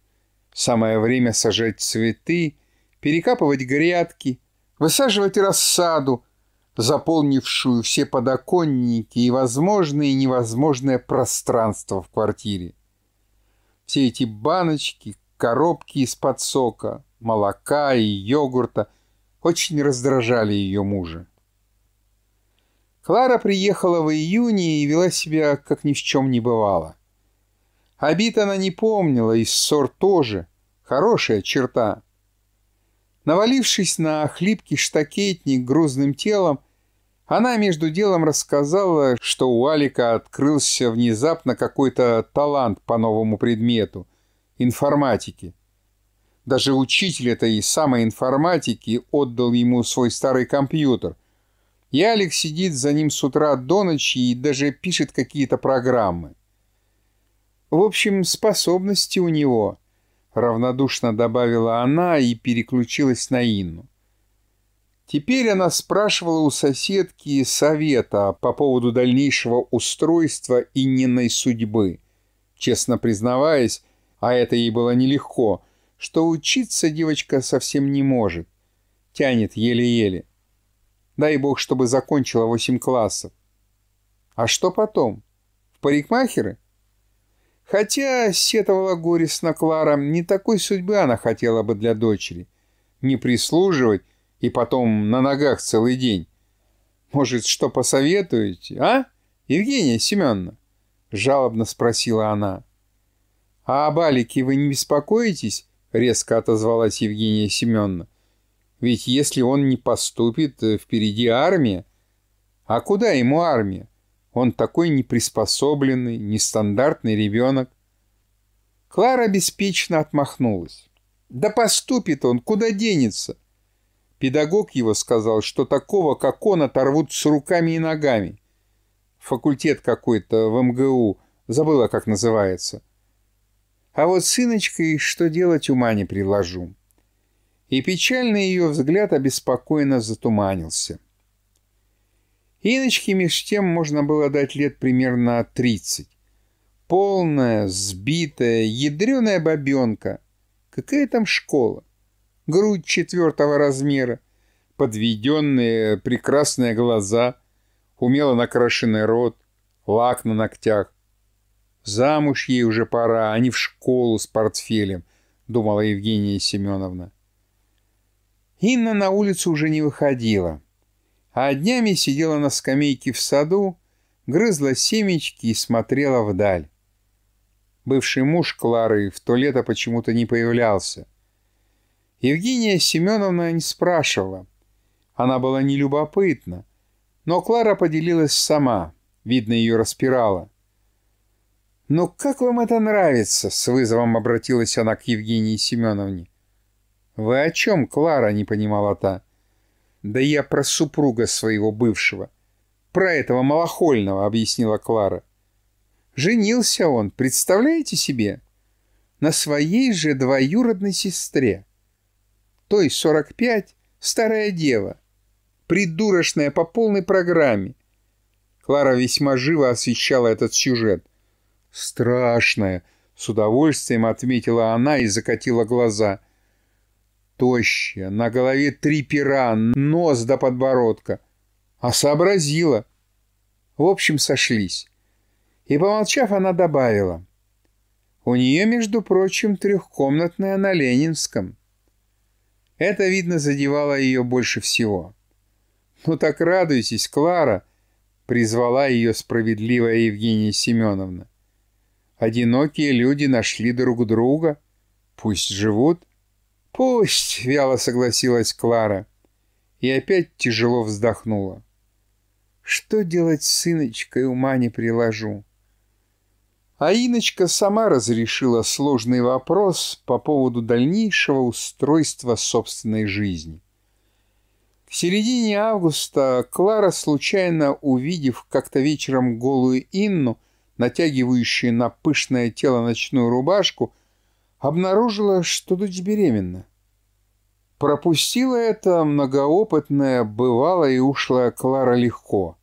Самое время сажать цветы, перекапывать грядки, высаживать рассаду – заполнившую все подоконники и возможные и невозможное пространство в квартире. Все эти баночки, коробки из-под сока, молока и йогурта очень раздражали ее мужа. Клара приехала в июне и вела себя, как ни в чем не бывало. Обид она не помнила, и ссор тоже. Хорошая черта. Навалившись на хлипкий штакетник грузным телом, она между делом рассказала, что у Алика открылся внезапно какой-то талант по новому предмету – информатике. Даже учитель этой самой информатики отдал ему свой старый компьютер. И Алик сидит за ним с утра до ночи и даже пишет какие-то программы. В общем, способности у него – равнодушно добавила она и переключилась на Инну. Теперь она спрашивала у соседки совета по поводу дальнейшего устройства Инниной судьбы. Честно признаваясь, а это ей было нелегко, что учиться девочка совсем не может. Тянет еле-еле. Дай бог, чтобы закончила восемь классов. А что потом? В парикмахеры? Хотя, сетовала горестно Клара, не такой судьбы она хотела бы для дочери. Не прислуживать и потом на ногах целый день. Может, что посоветуете, а, Евгения Семеновна? Жалобно спросила она. «А об Алике вы не беспокоитесь?» — резко отозвалась Евгения Семеновна. «Ведь если он не поступит, э, впереди армия. А куда ему армия? Он такой неприспособленный, нестандартный ребенок. Клара беспечно отмахнулась. Да поступит он, куда денется? Педагог его сказал, что такого, как он, оторвут с руками и ногами. Факультет какой-то в МГУ, забыла, как называется. А вот сыночкой что делать ума не приложу. И печальный ее взгляд обеспокоенно затуманился. — Иночке меж тем можно было дать лет примерно 30. Полная, сбитая, ядреная бабенка. Какая там школа? Грудь четвертого размера, подведенные прекрасные глаза, умело накрашенный рот, лак на ногтях. Замуж ей уже пора, а не в школу с портфелем, думала Евгения Семеновна. Инна на улицу уже не выходила а днями сидела на скамейке в саду, грызла семечки и смотрела вдаль. Бывший муж Клары в то лето почему-то не появлялся. Евгения Семеновна не спрашивала. Она была нелюбопытна, но Клара поделилась сама, видно, ее распирала. «Ну как вам это нравится?» — с вызовом обратилась она к Евгении Семеновне. «Вы о чем, Клара?» — не понимала та. «Да я про супруга своего бывшего. Про этого малохольного», — объяснила Клара. «Женился он, представляете себе? На своей же двоюродной сестре. Той 45, старая дева. Придурочная по полной программе. Клара весьма живо освещала этот сюжет. «Страшная!» — с удовольствием отметила она и закатила глаза — тощая, на голове три пера, нос до подбородка. А сообразила. В общем, сошлись. И, помолчав, она добавила. У нее, между прочим, трехкомнатная на Ленинском. Это, видно, задевало ее больше всего. «Ну так радуйтесь, Клара!» — призвала ее справедливая Евгения Семеновна. «Одинокие люди нашли друг друга. Пусть живут». «Пусть!» — вяло согласилась Клара и опять тяжело вздохнула. «Что делать с сыночкой, ума не приложу». А Иночка сама разрешила сложный вопрос по поводу дальнейшего устройства собственной жизни. В середине августа Клара, случайно увидев как-то вечером голую Инну, натягивающую на пышное тело ночную рубашку, обнаружила, что дочь беременна. Пропустила это многоопытная, бывалая и ушлая Клара легко.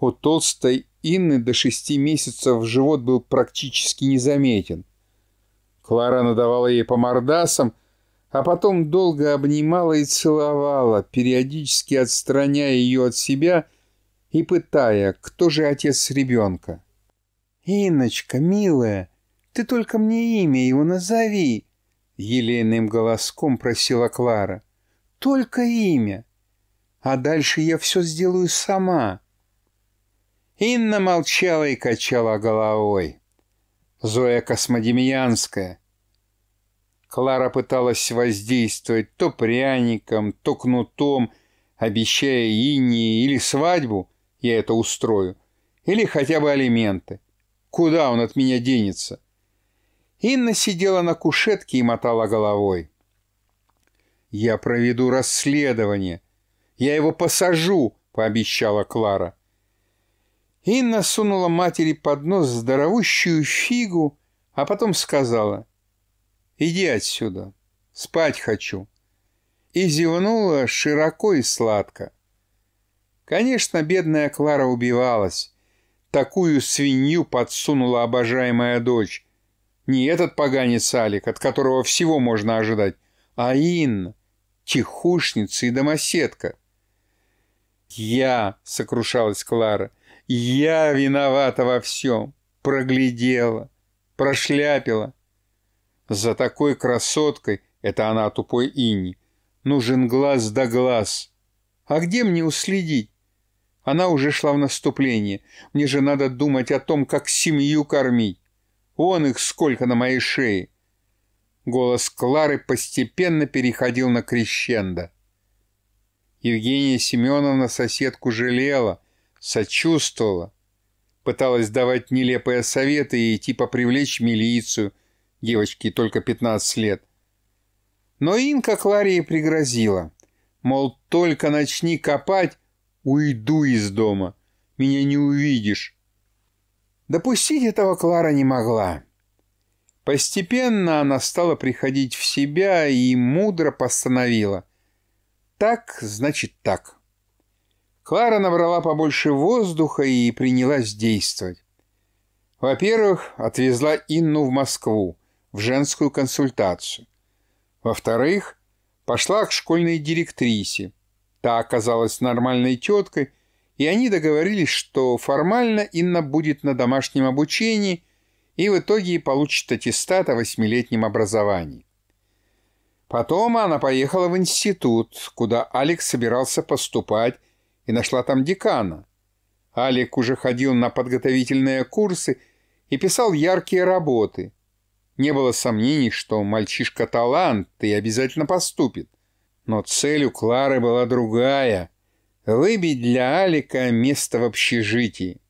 У толстой Инны до шести месяцев живот был практически незаметен. Клара надавала ей по мордасам, а потом долго обнимала и целовала, периодически отстраняя ее от себя и пытая, кто же отец ребенка. «Инночка, милая!» Ты только мне имя его назови!» Елейным голоском просила Клара. «Только имя! А дальше я все сделаю сама!» Инна молчала и качала головой. Зоя Космодемьянская. Клара пыталась воздействовать то пряником, то кнутом, обещая Инне или свадьбу, я это устрою, или хотя бы алименты. Куда он от меня денется? Инна сидела на кушетке и мотала головой. «Я проведу расследование. Я его посажу», — пообещала Клара. Инна сунула матери под нос здоровущую фигу, а потом сказала «Иди отсюда, спать хочу» и зевнула широко и сладко. Конечно, бедная Клара убивалась. Такую свинью подсунула обожаемая дочь, не этот поганец Алик, от которого всего можно ожидать, а Инна, тихушница и домоседка. «Я», — сокрушалась Клара, — «я виновата во всем, проглядела, прошляпила». За такой красоткой, это она тупой Инни, нужен глаз да глаз. А где мне уследить? Она уже шла в наступление. Мне же надо думать о том, как семью кормить. Он их сколько на моей шее!» Голос Клары постепенно переходил на крещендо. Евгения Семеновна соседку жалела, сочувствовала, пыталась давать нелепые советы и типа привлечь милицию, девочке только 15 лет. Но Инка Кларии пригрозила, мол, только начни копать, уйду из дома, меня не увидишь. Допустить этого Клара не могла. Постепенно она стала приходить в себя и мудро постановила. Так, значит так. Клара набрала побольше воздуха и принялась действовать. Во-первых, отвезла Инну в Москву, в женскую консультацию. Во-вторых, пошла к школьной директрисе. Та оказалась нормальной теткой и они договорились, что формально Инна будет на домашнем обучении и в итоге получит аттестат о восьмилетнем образовании. Потом она поехала в институт, куда Алекс собирался поступать, и нашла там декана. Алик уже ходил на подготовительные курсы и писал яркие работы. Не было сомнений, что мальчишка талант и обязательно поступит. Но цель у Клары была другая — выбить для Алика место в общежитии.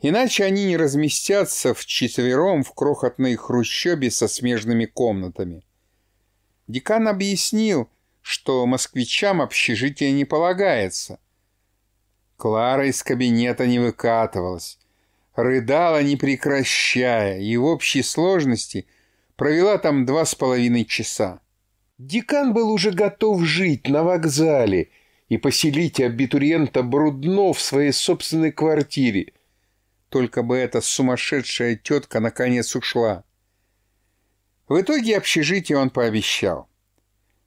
Иначе они не разместятся вчетвером в крохотной хрущобе со смежными комнатами. Декан объяснил, что москвичам общежитие не полагается. Клара из кабинета не выкатывалась, рыдала не прекращая, и в общей сложности провела там два с половиной часа. Декан был уже готов жить на вокзале — и поселите абитуриента Брудно в своей собственной квартире. Только бы эта сумасшедшая тетка наконец ушла. В итоге общежитие он пообещал.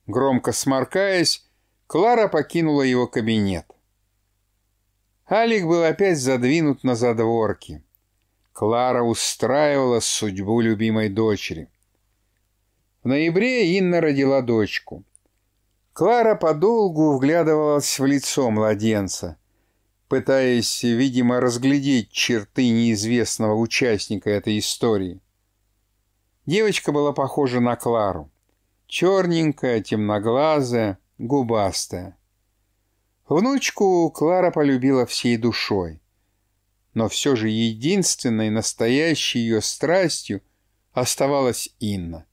Громко сморкаясь, Клара покинула его кабинет. Алик был опять задвинут на задворки. Клара устраивала судьбу любимой дочери. В ноябре Инна родила дочку — Клара подолгу вглядывалась в лицо младенца, пытаясь, видимо, разглядеть черты неизвестного участника этой истории. Девочка была похожа на Клару. Черненькая, темноглазая, губастая. Внучку Клара полюбила всей душой. Но все же единственной настоящей ее страстью оставалась Инна,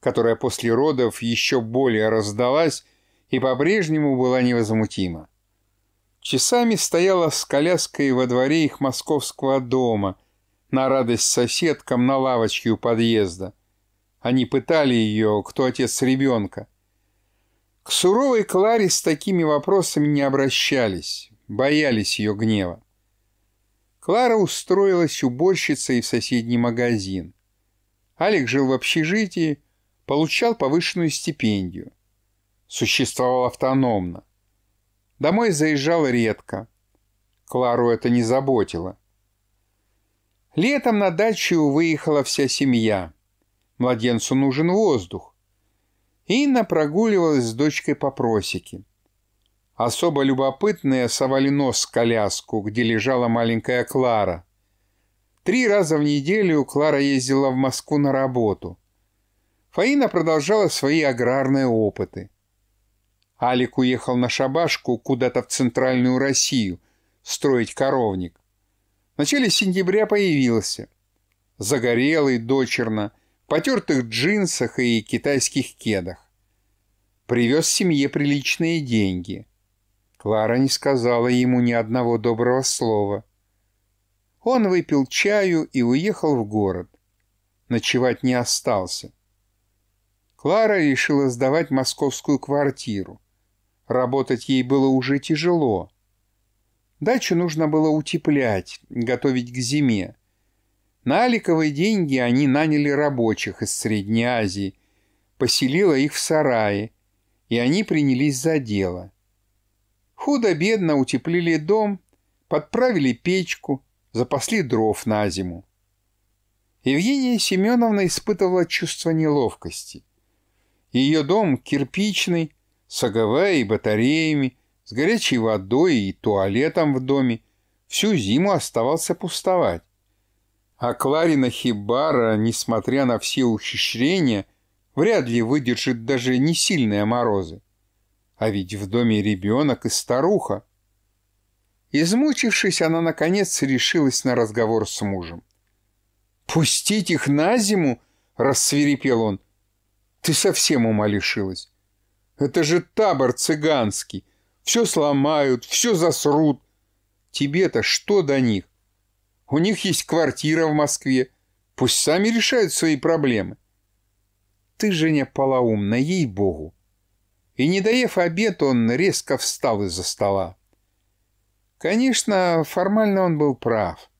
которая после родов еще более раздалась и по-прежнему была невозмутима. Часами стояла с коляской во дворе их московского дома, на радость соседкам на лавочке у подъезда. Они пытали ее, кто отец ребенка. К суровой Кларе с такими вопросами не обращались, боялись ее гнева. Клара устроилась уборщицей в соседний магазин. Алик жил в общежитии, получал повышенную стипендию существовал автономно. Домой заезжал редко. Клару это не заботило. Летом на дачу выехала вся семья. Младенцу нужен воздух. Инна прогуливалась с дочкой по просеке. Особо любопытные совали нос в коляску, где лежала маленькая Клара. Три раза в неделю Клара ездила в Москву на работу. Фаина продолжала свои аграрные опыты – Алик уехал на шабашку куда-то в центральную Россию строить коровник. В начале сентября появился. Загорелый дочерно, в потертых джинсах и китайских кедах. Привез семье приличные деньги. Клара не сказала ему ни одного доброго слова. Он выпил чаю и уехал в город. Ночевать не остался. Клара решила сдавать московскую квартиру. Работать ей было уже тяжело. Дачу нужно было утеплять, готовить к зиме. На аликовые деньги они наняли рабочих из Средней Азии, поселила их в сарае, и они принялись за дело. Худо-бедно утеплили дом, подправили печку, запасли дров на зиму. Евгения Семеновна испытывала чувство неловкости. Ее дом кирпичный, с и батареями, с горячей водой и туалетом в доме, всю зиму оставался пустовать. А Кларина Хибара, несмотря на все ухищрения, вряд ли выдержит даже не сильные морозы. А ведь в доме ребенок и старуха. Измучившись, она наконец решилась на разговор с мужем. «Пустить их на зиму?» — рассверепел он. «Ты совсем ума лишилась. Это же табор цыганский. Все сломают, все засрут. Тебе-то что до них? У них есть квартира в Москве. Пусть сами решают свои проблемы. Ты, Женя, полоумна, ей-богу. И, не доев обед, он резко встал из-за стола. Конечно, формально он был прав.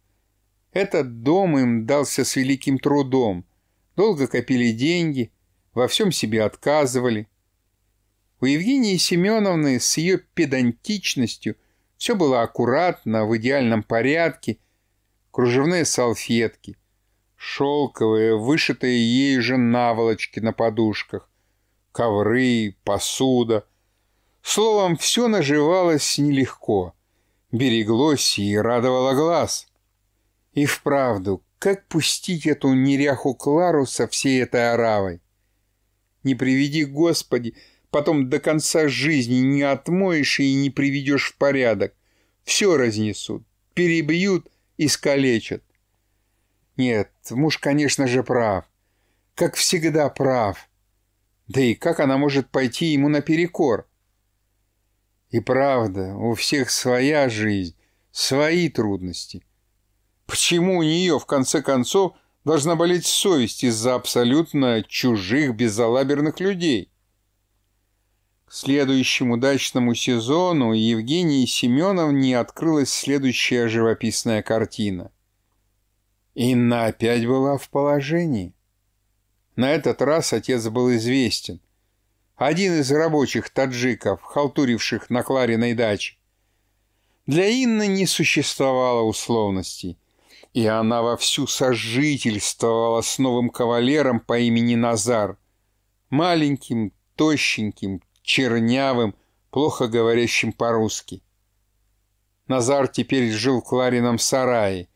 Этот дом им дался с великим трудом. Долго копили деньги, во всем себе отказывали. У Евгении Семеновны с ее педантичностью все было аккуратно, в идеальном порядке. Кружевные салфетки, шелковые, вышитые ей же наволочки на подушках, ковры, посуда. Словом, все наживалось нелегко, береглось и радовало глаз. И вправду, как пустить эту неряху Клару со всей этой оравой? Не приведи, Господи, потом до конца жизни не отмоешь и не приведешь в порядок. Все разнесут, перебьют, искалечат. Нет, муж, конечно же, прав. Как всегда прав. Да и как она может пойти ему наперекор? И правда, у всех своя жизнь, свои трудности. Почему у нее, в конце концов, должна болеть совесть из-за абсолютно чужих, безалаберных людей? следующему удачному сезону Евгении Семеновне открылась следующая живописная картина. Инна опять была в положении. На этот раз отец был известен. Один из рабочих таджиков, халтуривших на Клариной даче. Для Инны не существовало условностей, и она вовсю сожительствовала с новым кавалером по имени Назар. Маленьким, тощеньким, чернявым, плохо говорящим по-русски. Назар теперь жил в Кларином сарае.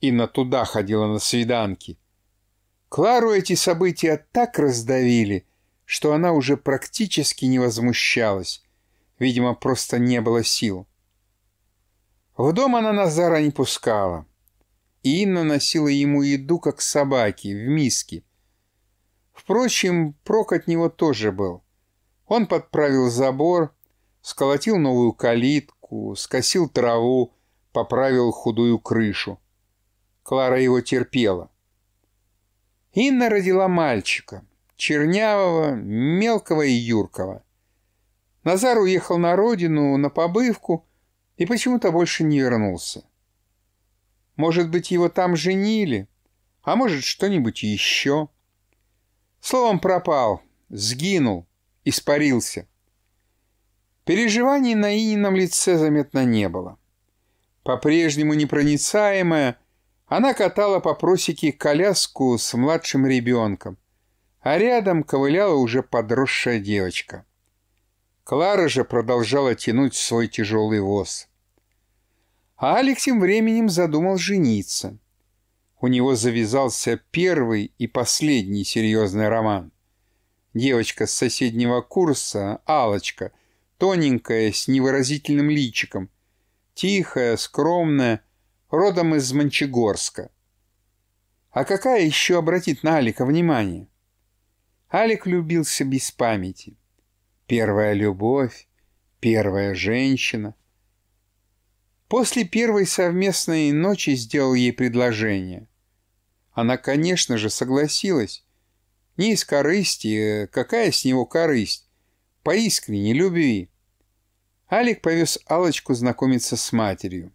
Инна туда ходила на свиданки. Клару эти события так раздавили, что она уже практически не возмущалась. Видимо, просто не было сил. В дом она Назара не пускала. И Инна носила ему еду, как собаки, в миске. Впрочем, прок от него тоже был. Он подправил забор, сколотил новую калитку, скосил траву, поправил худую крышу. Клара его терпела. Инна родила мальчика, чернявого, мелкого и юркого. Назар уехал на родину, на побывку, и почему-то больше не вернулся. Может быть, его там женили, а может, что-нибудь еще. Словом, пропал, сгинул, испарился. Переживаний на Инином лице заметно не было. По-прежнему непроницаемая, она катала по просеке коляску с младшим ребенком, а рядом ковыляла уже подросшая девочка. Клара же продолжала тянуть свой тяжелый воз. А Алекс тем временем задумал жениться. У него завязался первый и последний серьезный роман. Девочка с соседнего курса, Алочка, тоненькая, с невыразительным личиком, тихая, скромная, родом из Мончегорска. А какая еще обратит на Алика внимание? Алик любился без памяти. Первая любовь, первая женщина. После первой совместной ночи сделал ей предложение. Она, конечно же, согласилась, не из корысти. Э, какая с него корысть? По искренней любви. Алик повез алочку знакомиться с матерью.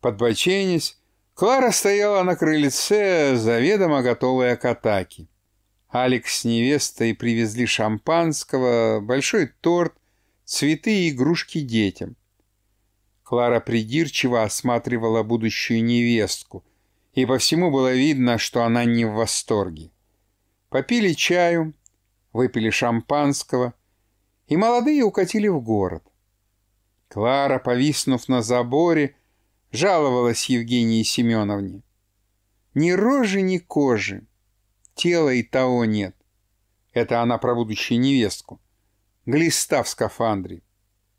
Подбоченясь, Клара стояла на крыльце, заведомо готовая к атаке. Алекс с невестой привезли шампанского, большой торт, цветы и игрушки детям. Клара придирчиво осматривала будущую невестку, и по всему было видно, что она не в восторге. Попили чаю, выпили шампанского, и молодые укатили в город. Клара, повиснув на заборе, жаловалась Евгении Семеновне. «Ни рожи, ни кожи, тела и того нет». Это она про будущую невестку. Глиста в скафандре.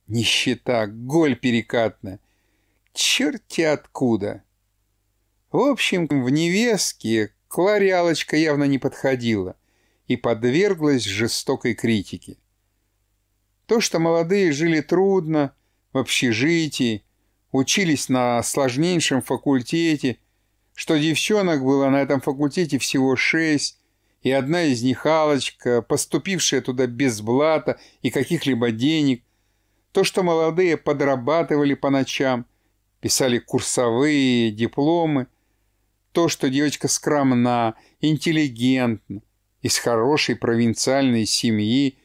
Нищета, голь перекатная. Черти откуда. В общем, в невестке Кларялочка явно не подходила и подверглась жестокой критике. То, что молодые жили трудно, в общежитии, учились на сложнейшем факультете, что девчонок было на этом факультете всего шесть, и одна из них Аллочка, поступившая туда без блата и каких-либо денег, то, что молодые подрабатывали по ночам, писали курсовые, дипломы, то, что девочка скромна, интеллигентна, из хорошей провинциальной семьи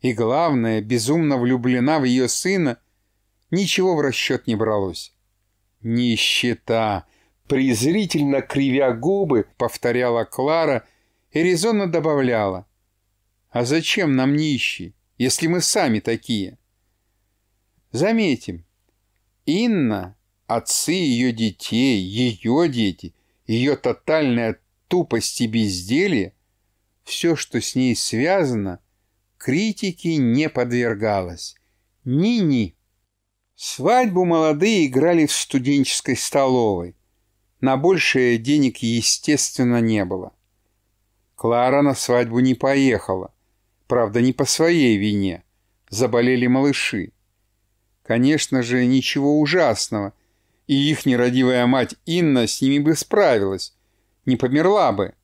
и, главное, безумно влюблена в ее сына, ничего в расчет не бралось. «Нищета!» — презрительно кривя губы, повторяла Клара и резонно добавляла. «А зачем нам нищие, если мы сами такие?» Заметим, Инна, отцы ее детей, ее дети — ее тотальная тупость и безделье, все, что с ней связано, критике не подвергалось. Ни-ни. Свадьбу молодые играли в студенческой столовой. На большее денег, естественно, не было. Клара на свадьбу не поехала. Правда, не по своей вине. Заболели малыши. Конечно же, ничего ужасного, и их нерадивая мать Инна с ними бы справилась, не померла бы.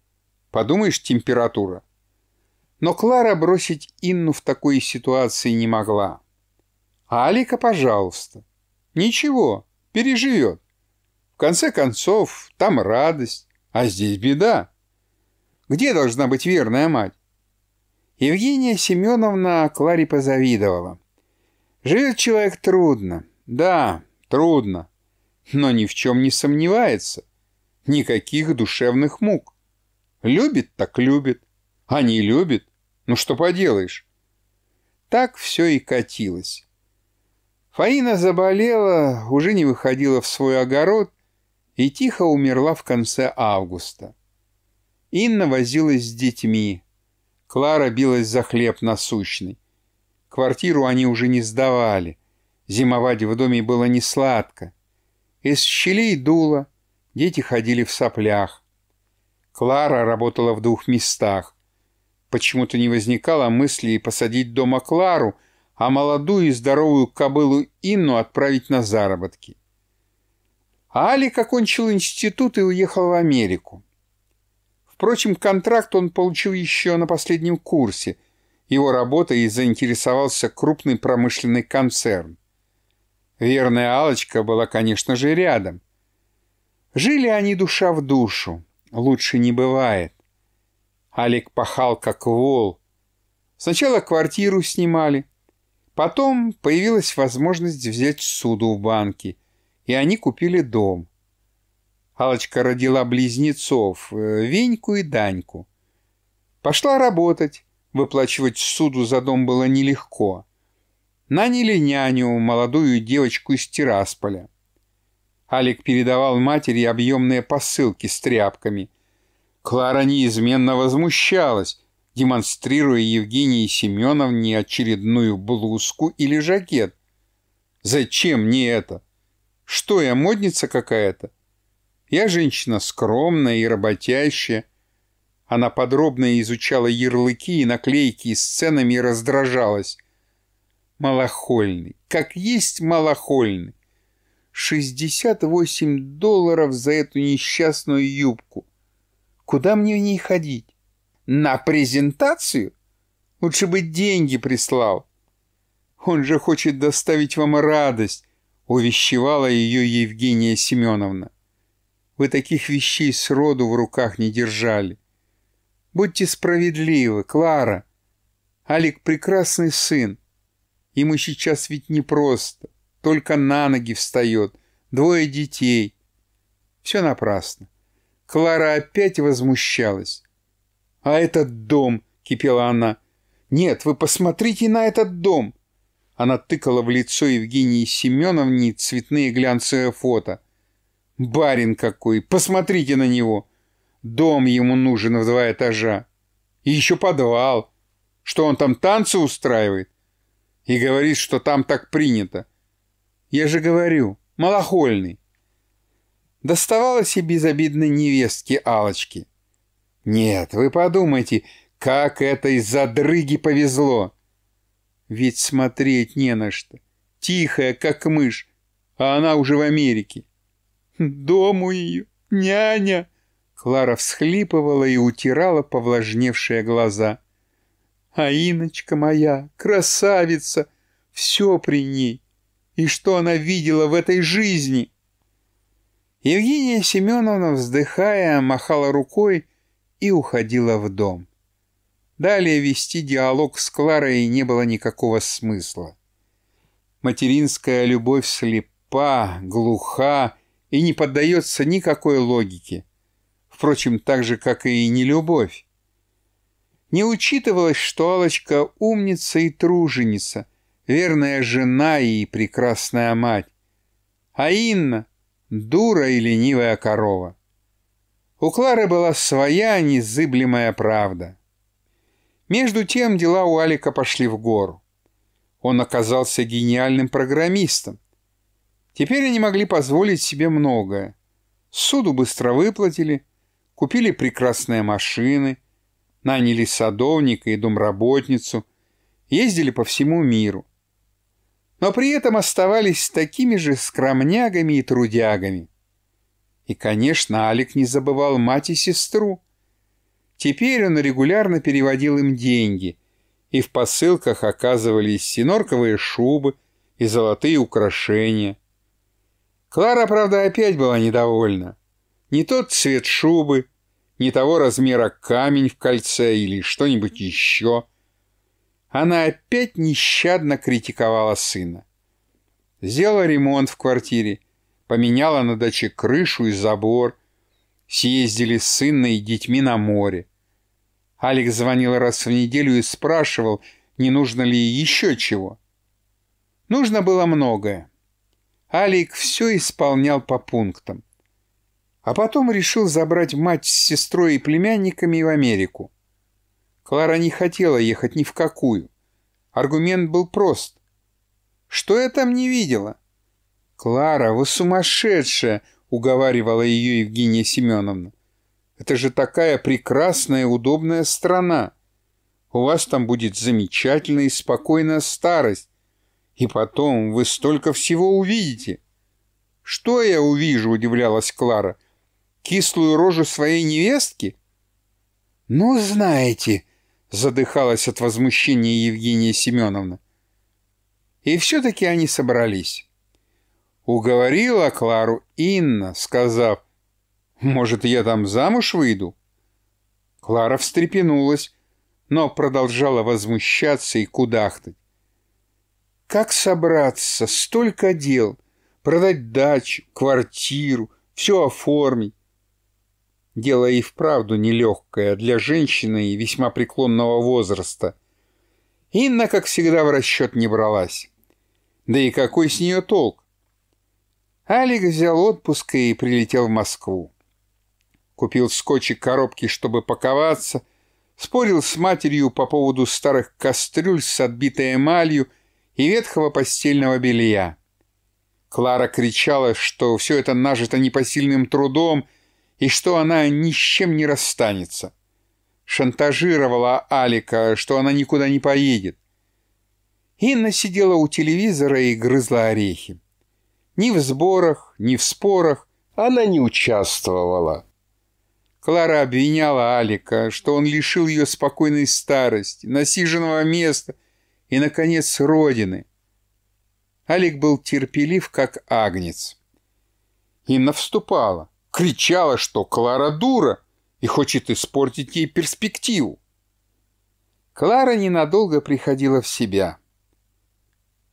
Подумаешь, температура. Но Клара бросить Инну в такой ситуации не могла. А Алика, пожалуйста. Ничего, переживет. В конце концов, там радость, а здесь беда. Где должна быть верная мать? Евгения Семеновна Кларе позавидовала. Живет человек трудно. Да, трудно но ни в чем не сомневается. Никаких душевных мук. Любит так любит, а не любит, ну что поделаешь. Так все и катилось. Фаина заболела, уже не выходила в свой огород и тихо умерла в конце августа. Инна возилась с детьми. Клара билась за хлеб насущный. Квартиру они уже не сдавали. Зимовать в доме было не сладко. Из щелей дуло, дети ходили в соплях. Клара работала в двух местах. Почему-то не возникало мысли посадить дома Клару, а молодую и здоровую кобылу Инну отправить на заработки. Алик окончил институт и уехал в Америку. Впрочем, контракт он получил еще на последнем курсе. Его работой заинтересовался крупный промышленный концерн. Верная алочка была, конечно же, рядом. Жили они душа в душу. Лучше не бывает. Олег пахал, как вол. Сначала квартиру снимали. Потом появилась возможность взять суду в банке. И они купили дом. алочка родила близнецов, э, Веньку и Даньку. Пошла работать. Выплачивать суду за дом было нелегко наняли няню, молодую девочку из Тирасполя. Алик передавал матери объемные посылки с тряпками. Клара неизменно возмущалась, демонстрируя Евгении Семеновне очередную блузку или жакет. «Зачем мне это? Что я, модница какая-то? Я женщина скромная и работящая». Она подробно изучала ярлыки и наклейки с ценами и раздражалась малохольный, как есть малохольный. 68 долларов за эту несчастную юбку. Куда мне в ней ходить? На презентацию? Лучше бы деньги прислал. Он же хочет доставить вам радость, увещевала ее Евгения Семеновна. Вы таких вещей сроду в руках не держали. Будьте справедливы, Клара. Алик прекрасный сын, Ему сейчас ведь непросто. Только на ноги встает. Двое детей. Все напрасно. Клара опять возмущалась. «А этот дом!» — кипела она. «Нет, вы посмотрите на этот дом!» Она тыкала в лицо Евгении Семеновне цветные глянцевые фото. «Барин какой! Посмотрите на него! Дом ему нужен в два этажа! И еще подвал! Что он там танцы устраивает? и говорит, что там так принято. Я же говорю, малохольный. Доставалось и безобидной невестке алочки Нет, вы подумайте, как этой дрыги повезло. Ведь смотреть не на что. Тихая, как мышь, а она уже в Америке. Дому ее, няня! Клара всхлипывала и утирала повлажневшие глаза. А Иночка моя, красавица, все при ней. И что она видела в этой жизни? Евгения Семеновна, вздыхая, махала рукой и уходила в дом. Далее вести диалог с Кларой не было никакого смысла. Материнская любовь слепа, глуха и не поддается никакой логике. Впрочем, так же, как и не любовь. Не учитывалось, что Алочка умница и труженица, верная жена и прекрасная мать. А Инна — дура и ленивая корова. У Клары была своя незыблемая правда. Между тем дела у Алика пошли в гору. Он оказался гениальным программистом. Теперь они могли позволить себе многое. Суду быстро выплатили, купили прекрасные машины — наняли садовника и домработницу, ездили по всему миру. Но при этом оставались такими же скромнягами и трудягами. И, конечно, Алик не забывал мать и сестру. Теперь он регулярно переводил им деньги, и в посылках оказывались синорковые шубы и золотые украшения. Клара, правда, опять была недовольна. Не тот цвет шубы, не того размера камень в кольце или что-нибудь еще. Она опять нещадно критиковала сына. Сделала ремонт в квартире, поменяла на даче крышу и забор, съездили с сынной и детьми на море. Алекс звонил раз в неделю и спрашивал, не нужно ли еще чего. Нужно было многое. Алик все исполнял по пунктам а потом решил забрать мать с сестрой и племянниками в Америку. Клара не хотела ехать ни в какую. Аргумент был прост. «Что я там не видела?» «Клара, вы сумасшедшая!» — уговаривала ее Евгения Семеновна. «Это же такая прекрасная, удобная страна! У вас там будет замечательная и спокойная старость, и потом вы столько всего увидите!» «Что я увижу?» — удивлялась Клара кислую рожу своей невестки? «Ну, знаете», — задыхалась от возмущения Евгения Семеновна. И все-таки они собрались. Уговорила Клару Инна, сказав, «Может, я там замуж выйду?» Клара встрепенулась, но продолжала возмущаться и кудахтать. Как собраться? Столько дел. Продать дачу, квартиру, все оформить. Дело и вправду нелегкое для женщины и весьма преклонного возраста. Инна, как всегда, в расчет не бралась. Да и какой с нее толк? Алик взял отпуск и прилетел в Москву. Купил скотч и коробки, чтобы паковаться, спорил с матерью по поводу старых кастрюль с отбитой эмалью и ветхого постельного белья. Клара кричала, что все это нажито непосильным трудом и что она ни с чем не расстанется. Шантажировала Алика, что она никуда не поедет. Инна сидела у телевизора и грызла орехи. Ни в сборах, ни в спорах она не участвовала. Клара обвиняла Алика, что он лишил ее спокойной старости, насиженного места и, наконец, родины. Алик был терпелив, как агнец. Инна вступала кричала, что Клара дура и хочет испортить ей перспективу. Клара ненадолго приходила в себя.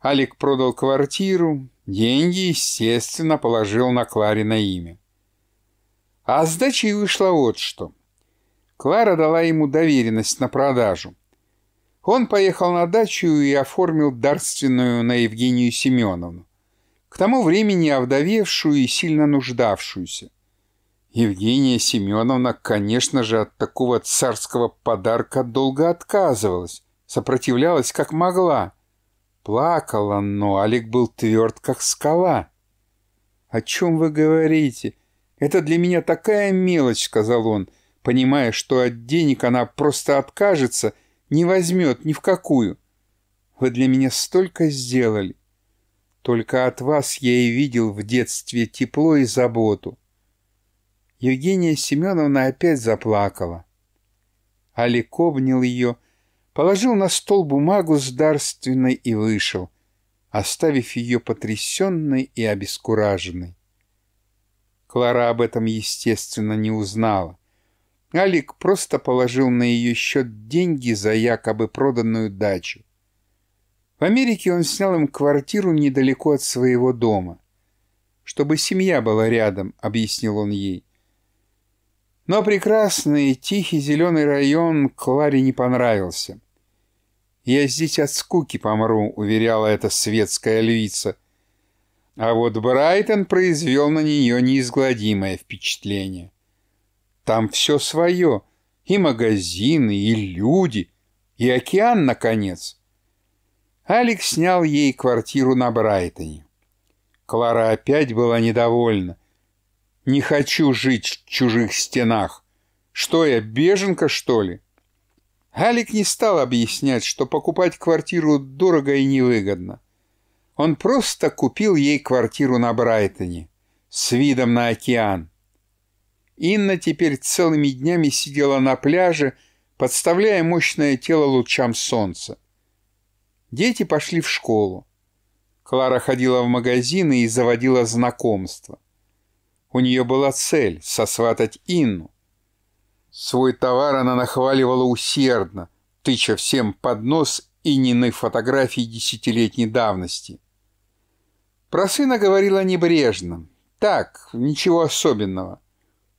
Алик продал квартиру, деньги, естественно, положил на на имя. А с дачей вышло вот что. Клара дала ему доверенность на продажу. Он поехал на дачу и оформил дарственную на Евгению Семеновну, к тому времени овдовевшую и сильно нуждавшуюся. Евгения Семеновна, конечно же, от такого царского подарка долго отказывалась, сопротивлялась как могла. Плакала, но Алик был тверд, как скала. «О чем вы говорите? Это для меня такая мелочь», — сказал он, понимая, что от денег она просто откажется, не возьмет ни в какую. «Вы для меня столько сделали. Только от вас я и видел в детстве тепло и заботу». Евгения Семеновна опять заплакала. Алик обнял ее, положил на стол бумагу с дарственной и вышел, оставив ее потрясенной и обескураженной. Клара об этом, естественно, не узнала. Алик просто положил на ее счет деньги за якобы проданную дачу. В Америке он снял им квартиру недалеко от своего дома. «Чтобы семья была рядом», — объяснил он ей. Но прекрасный, тихий зеленый район Кларе не понравился. «Я здесь от скуки помру», — уверяла эта светская львица. А вот Брайтон произвел на нее неизгладимое впечатление. Там все свое, и магазины, и люди, и океан, наконец. Алекс снял ей квартиру на Брайтоне. Клара опять была недовольна. Не хочу жить в чужих стенах. Что я, беженка, что ли? Галик не стал объяснять, что покупать квартиру дорого и невыгодно. Он просто купил ей квартиру на Брайтоне с видом на океан. Инна теперь целыми днями сидела на пляже, подставляя мощное тело лучам солнца. Дети пошли в школу. Клара ходила в магазины и заводила знакомства. У нее была цель — сосватать Инну. Свой товар она нахваливала усердно, тыча всем под нос и Нины фотографии десятилетней давности. Про сына говорила небрежно. Так, ничего особенного.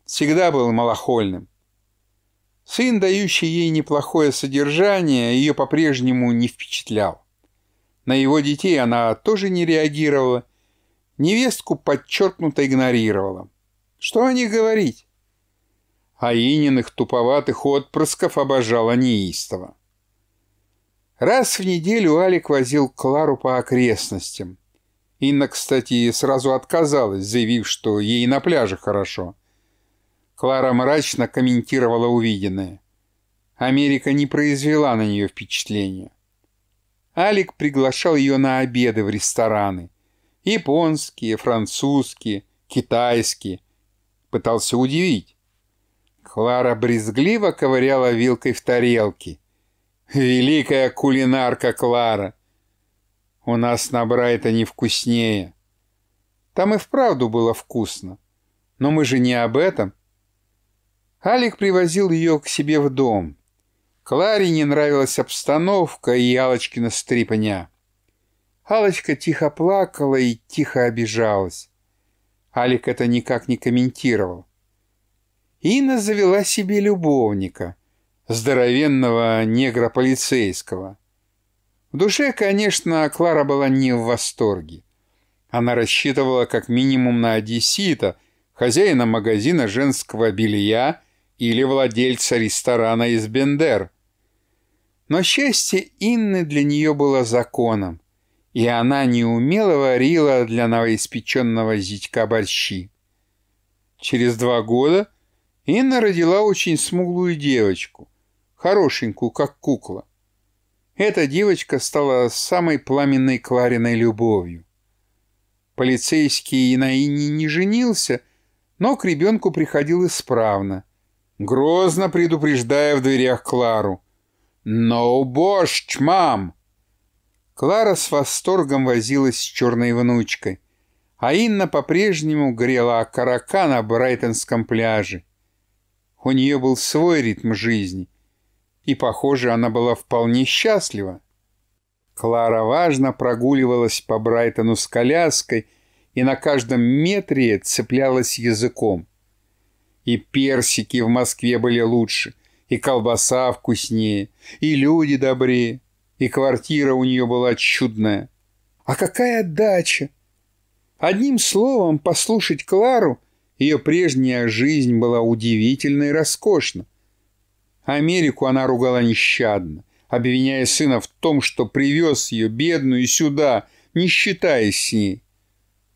Всегда был малохольным. Сын, дающий ей неплохое содержание, ее по-прежнему не впечатлял. На его детей она тоже не реагировала невестку подчеркнуто игнорировала. Что о них говорить? А Ининых туповатых отпрысков обожала неистово. Раз в неделю Алик возил Клару по окрестностям. Инна, кстати, сразу отказалась, заявив, что ей на пляже хорошо. Клара мрачно комментировала увиденное. Америка не произвела на нее впечатления. Алик приглашал ее на обеды в рестораны японские, французские, китайские. Пытался удивить. Клара брезгливо ковыряла вилкой в тарелке. «Великая кулинарка Клара! У нас на Брайтоне вкуснее!» «Там и вправду было вкусно. Но мы же не об этом!» Алик привозил ее к себе в дом. Кларе не нравилась обстановка и Ялочкина стрипня. Алочка тихо плакала и тихо обижалась. Алик это никак не комментировал. Инна завела себе любовника, здоровенного негра-полицейского. В душе, конечно, Клара была не в восторге. Она рассчитывала как минимум на одессита, хозяина магазина женского белья или владельца ресторана из Бендер. Но счастье Инны для нее было законом, и она неумело варила для новоиспеченного зятька борщи. Через два года Инна родила очень смуглую девочку, хорошенькую, как кукла. Эта девочка стала самой пламенной Клариной любовью. Полицейский на Инне не женился, но к ребенку приходил исправно, грозно предупреждая в дверях Клару. «No борщ, мам!» Клара с восторгом возилась с черной внучкой, а Инна по-прежнему грела окорока на Брайтонском пляже. У нее был свой ритм жизни, и, похоже, она была вполне счастлива. Клара важно прогуливалась по Брайтону с коляской и на каждом метре цеплялась языком. И персики в Москве были лучше, и колбаса вкуснее, и люди добрее. И квартира у нее была чудная. А какая дача! Одним словом, послушать Клару, ее прежняя жизнь была удивительна и роскошна. Америку она ругала нещадно, обвиняя сына в том, что привез ее бедную сюда, не считаясь с ней.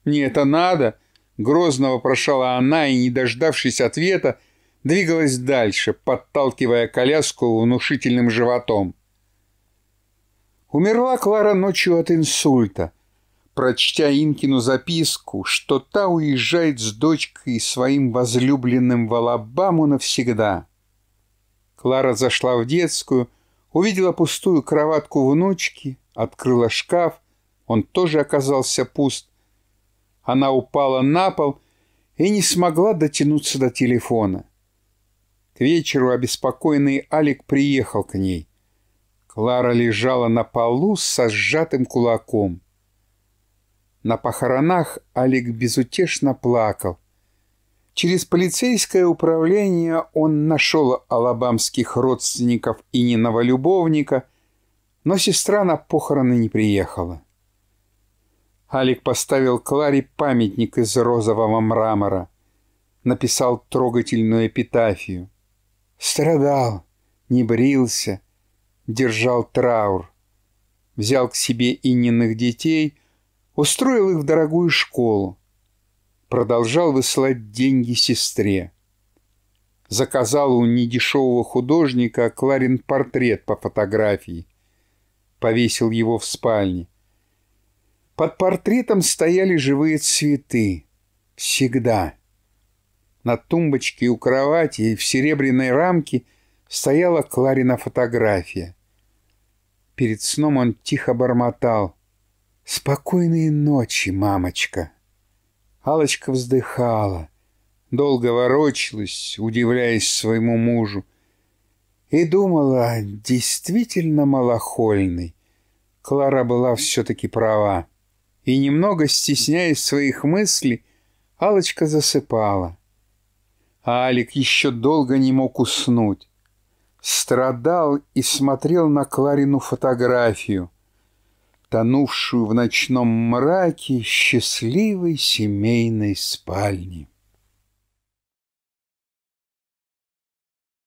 Не это надо!» — грозно вопрошала она и, не дождавшись ответа, двигалась дальше, подталкивая коляску внушительным животом. Умерла Клара ночью от инсульта. Прочтя Инкину записку, что та уезжает с дочкой и своим возлюбленным в Алабаму навсегда. Клара зашла в детскую, увидела пустую кроватку внучки, открыла шкаф, он тоже оказался пуст. Она упала на пол и не смогла дотянуться до телефона. К вечеру обеспокоенный Алик приехал к ней. Лара лежала на полу со сжатым кулаком. На похоронах Алик безутешно плакал. Через полицейское управление он нашел алабамских родственников Ининого любовника, но сестра на похороны не приехала. Алик поставил Кларе памятник из розового мрамора, написал трогательную эпитафию. Страдал, не брился — держал траур. Взял к себе ининых детей, устроил их в дорогую школу. Продолжал высылать деньги сестре. Заказал у недешевого художника Кларин портрет по фотографии. Повесил его в спальне. Под портретом стояли живые цветы. Всегда. На тумбочке у кровати в серебряной рамке стояла Кларина фотография. Перед сном он тихо бормотал. «Спокойной ночи, мамочка!» Алочка вздыхала, долго ворочалась, удивляясь своему мужу, и думала, действительно малохольный. Клара была все-таки права. И немного стесняясь своих мыслей, алочка засыпала. А Алик еще долго не мог уснуть страдал и смотрел на Кларину фотографию, тонувшую в ночном мраке счастливой семейной спальни.